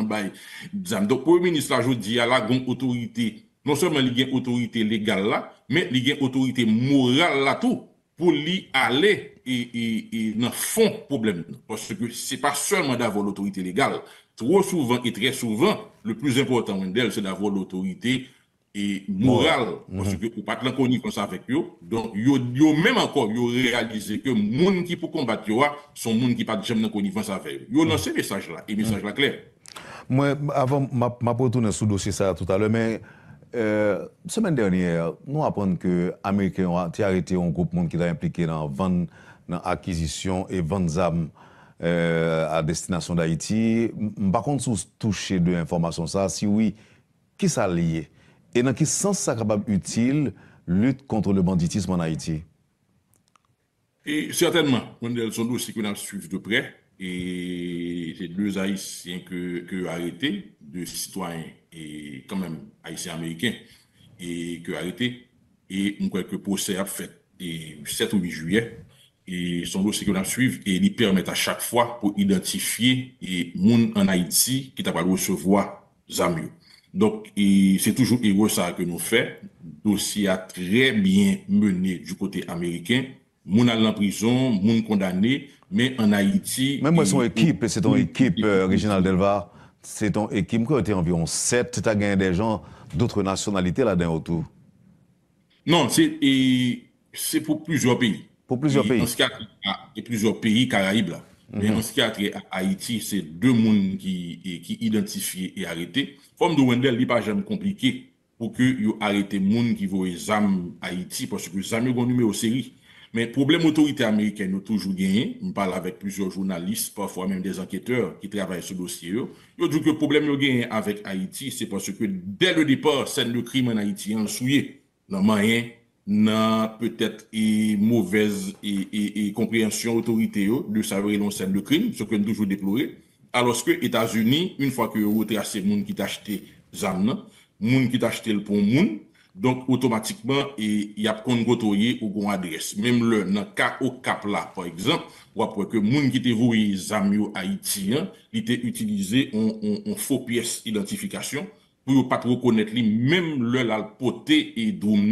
zam. Donc, premier ministre là, je dis à la grande autorité, non seulement il y a autorité légale là, mais il y a autorité morale là tout pour lui aller et et, fond problème Parce que c'est pas seulement d'avoir l'autorité légale, trop souvent et très souvent, le plus important d'elle, c'est d'avoir l'autorité et morale. Parce que pas pas l'inconnu comme ça avec eux donc yo, yo même encore yo réalisé que mon qui pour combattre yo a, son monde qui pas de ça avec eux Vous yo. Yo nan message là et message là clair. Moi, avant, je ma retourner sur sous dossier ça tout à l'heure mais Euh, semen dernyer, nou apon ke Amerike yon a ti arete yon group moun ki da implike nan van akizisyon e van zam euh, a destinasyon d'Haïti. Mba kont sou touche de informasyon sa, si oui, ki sa liye? E nan ki sens sa kapab util lute kontre le banditism an Haïti? E certainman, moun del son dou si kwen ap suj de pre, e de deux Haïtien ke arete, de citoyen et quand même haïtien américain et que arrêté et on quelques procès a fait le 7 ou 8 juillet et son dossier que l'on suivi et il permet à chaque fois pour identifier et monde en Haïti qui t'a pas recevoir Zamio. Donc c'est toujours héros ça que nous fait dossier a très bien mené du côté américain mon à en prison, moun condamné, mais en Haïti. Même son équipe, c'est ton équipe, euh, d'Elva. Delvar. Se ton ekim kwen yo te envyon 7, te ta genye de jan doutre nasyonalite la den o tou. Non, se pou plizor peyi. Po plizor peyi. E plizor peyi karaib la. E nan se ki atre Haiti, se de moun ki identifiye e arete. Fom de Wendel li pa jen komplike pou ke yo arete moun ki vowe zam Haiti. Poske zam yo goun nou me o seri. Men problem otorite Ameriken yo toujou genye, m pala vek pouzio jounalist, pafwa menm de zanketeur ki trabay sou dosye yo. Yo djou ke problem yo genye avek Haiti, se panse ke del de depor sen de krim en Haiti ansouye, nan mayen nan petet e mouvez e komprehensyon otorite yo de sa veri non sen de krim, se kon toujou dekloye, aloske Etasuni, un fwa ke yo wote ase moun ki t'achete zan, moun ki t'achete l pou moun, donk otomatikman e yap kon gotoye ou kon adres. Mem le nan ka o kapla, por ekzamp, wapwe ke moun ki te vouye zamyo Haitien, li te utilize on fo piyes identifikasyon, pou yo patro konet li, mem le lal pote e doum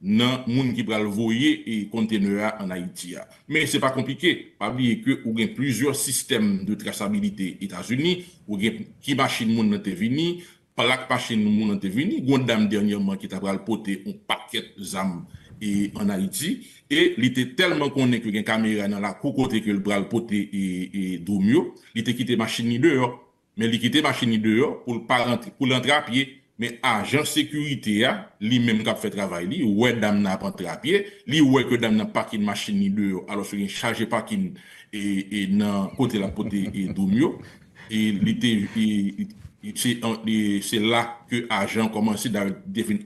nan moun ki pral vouye e kontenera an Haitien. Men se pa komplike, pabliye ke ou gen plusieurs sistem de trasabilite Etats-Unis, ou gen ki machine moun nante vini, pa lak pa chen nou moun an te veni, gwen dam dernyan man ki ta pral pote, on paket zam en Haiti e li te telman konen kwen gen kameran nan la kou kote ke l pral pote e, e doumyo, li te kite masjeni deyo, men li kite masjeni deyo kou lantrapye, men ajen sekurite ya, li men kap fe travay li, wè dam nan prantrapye, li wè kwen dam nan pakin masjeni deyo, alo fwe gen chaje pakin e, e nan kote la pote e doumyo, e li te ki e, c'est là que l'agent commencé à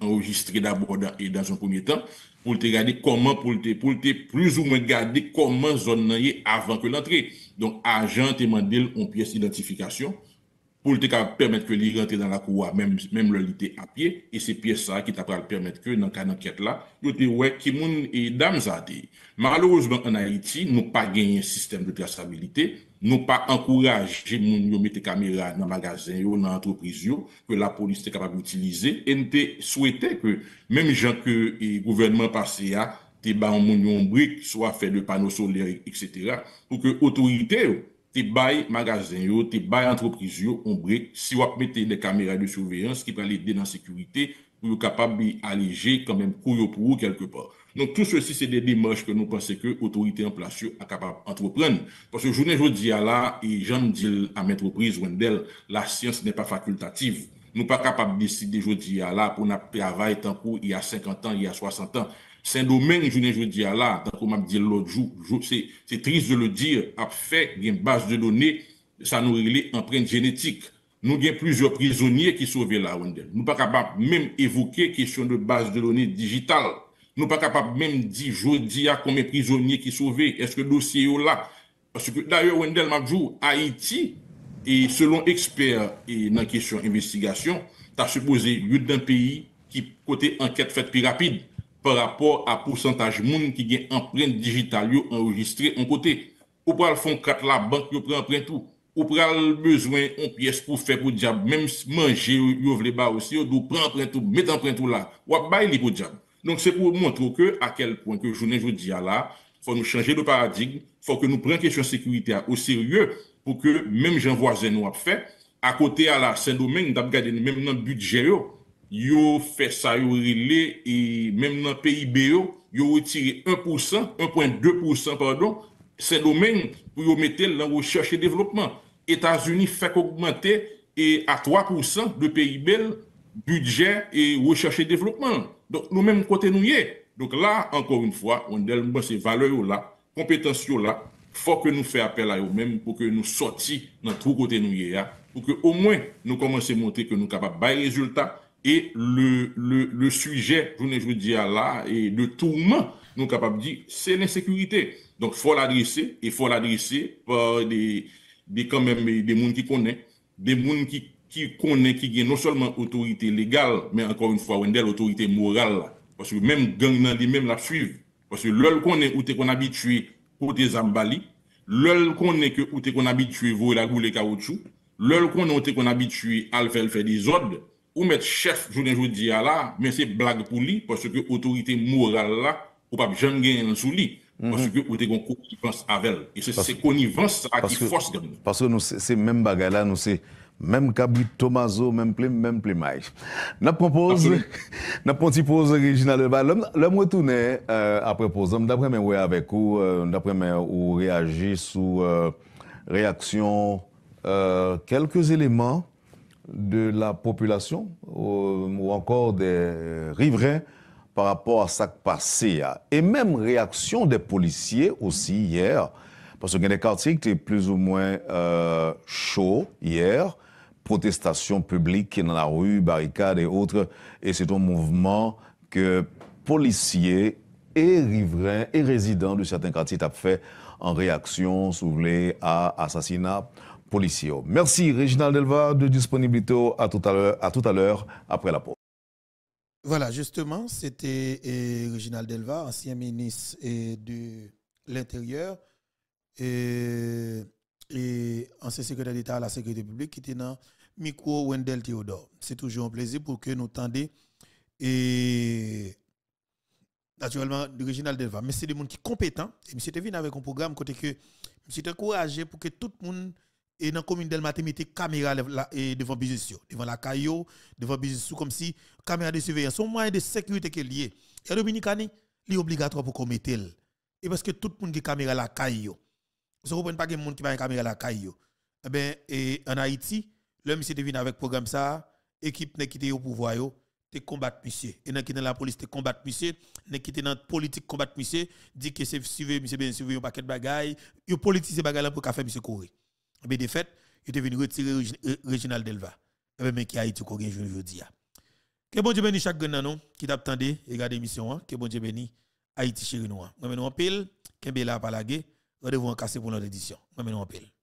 enregistrer d'abord et dans un premier temps pour te regarder comment, pour te, pour plus ou moins garder comment zone avant que l'entrée. Donc, agent a demandé une pièce d'identification pour te permettre que rentrer dans la cour, même, même le à pied, et c'est pièce ça qui t'a permettre que dans cas enquête là, de te ouais, qui moun et dame Malheureusement, en Haïti, nous n'avons pas gagné un système de traçabilité nou pa ankouraj jen moun yo mette kamera nan magazen yo, nan antropriz yo, ke la polis te kapab loutilize, en te souwete ke mèm jen ke e gouvernement pase ya, te ba moun yo mbrek, swa fe de pano soler, etc., pou ke otorite yo, te bay magazen yo, te bay antropriz yo, mbrek, si wap mette ne kamera de souveyans ki pale de nan sekurite, pour être capable d'alléger quand même pour pour quelque part. Donc tout ceci, c'est des démarches que nous pensons que l'autorité en place est capable d'entreprendre. Parce que je ne dis à là, et j'en dis à entreprise Wendel, la science n'est pas facultative. Nous pas capable de décider aujourd'hui à là pour nous travailler tant pour il y a 50 ans, il y a 60 ans. C'est un domaine, je ne à là, tant qu'on m'a dit l'autre jour, c'est triste de le dire, a fait une base de données, ça nous relève empreinte génétique. Nou gen plizyo prizonye ki souve la, Wendel. Nou pa kapap menm evoke kesyon de base de lone digital. Nou pa kapap menm di jodi a kome prizonye ki souve. Eske dosye yo la. Paske d'ayon, Wendel, mabjou, Haiti, e selon eksper nan kesyon investigasyon, ta sepose yon den peyi ki kote anket fete pi rapide pa rapor a porsantaj moun ki gen anprende digital yo enregistre an kote. Ou pa al fon kat la bank yo pre anprende tou. ou pral besoin on pièce pour faire pour diable même manger yo vle ba aussi ou prend prend tout mettre prend tout là ou bail li pour diable donc c'est pour montrer que à quel point que journée jodi là faut nous changer de paradigme faut que nous prenions question sécurité au sérieux pour que même j'en voisins nous a fait à côté à la Saint-Domingue d'ab garder même dans budget yo yo fait ça yo relé et même dans PIB ils yo retiré 1% 1.2% pardon saint domaine pour mettre dans recherche et développement États-Unis fait qu'augmenter et à 3% de PIB, budget et recherche et développement. Donc, nous-mêmes, côté nous y Donc là, encore une fois, on a ces valeurs-là, compétences-là, faut que nous fassions appel à eux-mêmes pour que nous sortions dans tout côté nous y hein, pour que au moins nous commencions à montrer que nous sommes capables de faire des résultats et le, sujet, je vous dis à là, et de tourment, nous sommes capables de dire, c'est l'insécurité. Donc, faut l'adresser, et faut l'adresser par des, des quand même des gens qui connaissent, des gens qui, qui connaissent, qui ont non seulement autorité légale, mais encore une fois, une autorité morale. Parce que même gang gens qui même la suivent. Parce que l'œil qu'on est ou t'es qu'on habitué pour des zambali, l'œil qu'on est que ou t'es qu'on habitué vous la goule caoutchouc, l'œil qu'on est t'es qu'on habitué à faire des ordres, ou mettre chef journée jour là, mais c'est blague pour lui, parce que autorité morale là, ou pas jamais gagner sous lui. Mhm. ou de gon konnivans avel. E se se konnivans a di fos genou. Paske nou se men bagay la, nou se men kabit tomazo, men plemen, men plemaj. Nap propos, nap pontipoz original eva, lèm wè toune apropos, dèm dèm wè avèk ou, dèm dèm wè ou reage sou reaksyon kelke zéléman de la populasyon euh, ou ankor de rivren par rapport à ça qui passé. Hein. Et même réaction des policiers aussi hier, parce qu'il y a des quartiers qui étaient plus ou moins euh, chauds hier, protestation publique dans la rue, barricades et autres, et c'est un mouvement que policiers et riverains et résidents de certains quartiers ont fait en réaction, voulez, à assassinats policier. Merci Réginald Delva de disponibilité à tout à l'heure, après la pause. Voilà, justement, c'était eh, Réginald Delva, ancien ministre eh, de l'Intérieur eh, et, ancien secrétaire d'État à la sécurité publique, qui était dans micro wendel Théodore. C'est toujours un plaisir pour que nous tendions et naturellement Réginald Delva. Mais c'est des gens qui sont compétents et suis venu avec un programme côté que suis encouragé pour que tout le monde et dans la commune d'Elma, tu mettais caméra devant business, devant la caillou devant business, comme si caméra de surveillance, son moyen de sécurité qui est lié. Et Dominicani, il est obligatoire pour commettre. Et parce que tout le monde qui caméra la CAIO, vous ne comprenez pas que le monde qui a une caméra la caillou? Eh bien, en Haïti, l'homme s'est devenu avec le programme ça, équipe n'est quitté au pouvoir, te combattre monsieur. Et dans qui dans la police, te combattre monsieur. Dans qui dans la politique, combattre monsieur. Dit que c'est suivre monsieur, bien suivi un paquet de bagailles. Yo politiser bagaille pour faire monsieur courir. Mais eh bien, de fait, il est venu retirer régional Delva. Et eh bien, mais qui a été qu'on veux aujourd'hui. Que bon Dieu bénisse chaque grand qui t'attendait et regarde l'émission. Hein. Que bon Dieu bénisse Haïti chéri noire. Moi, maintenant en pile. bel la palage. Rendez-vous en cassé pour notre édition. Moi, maintenant pile.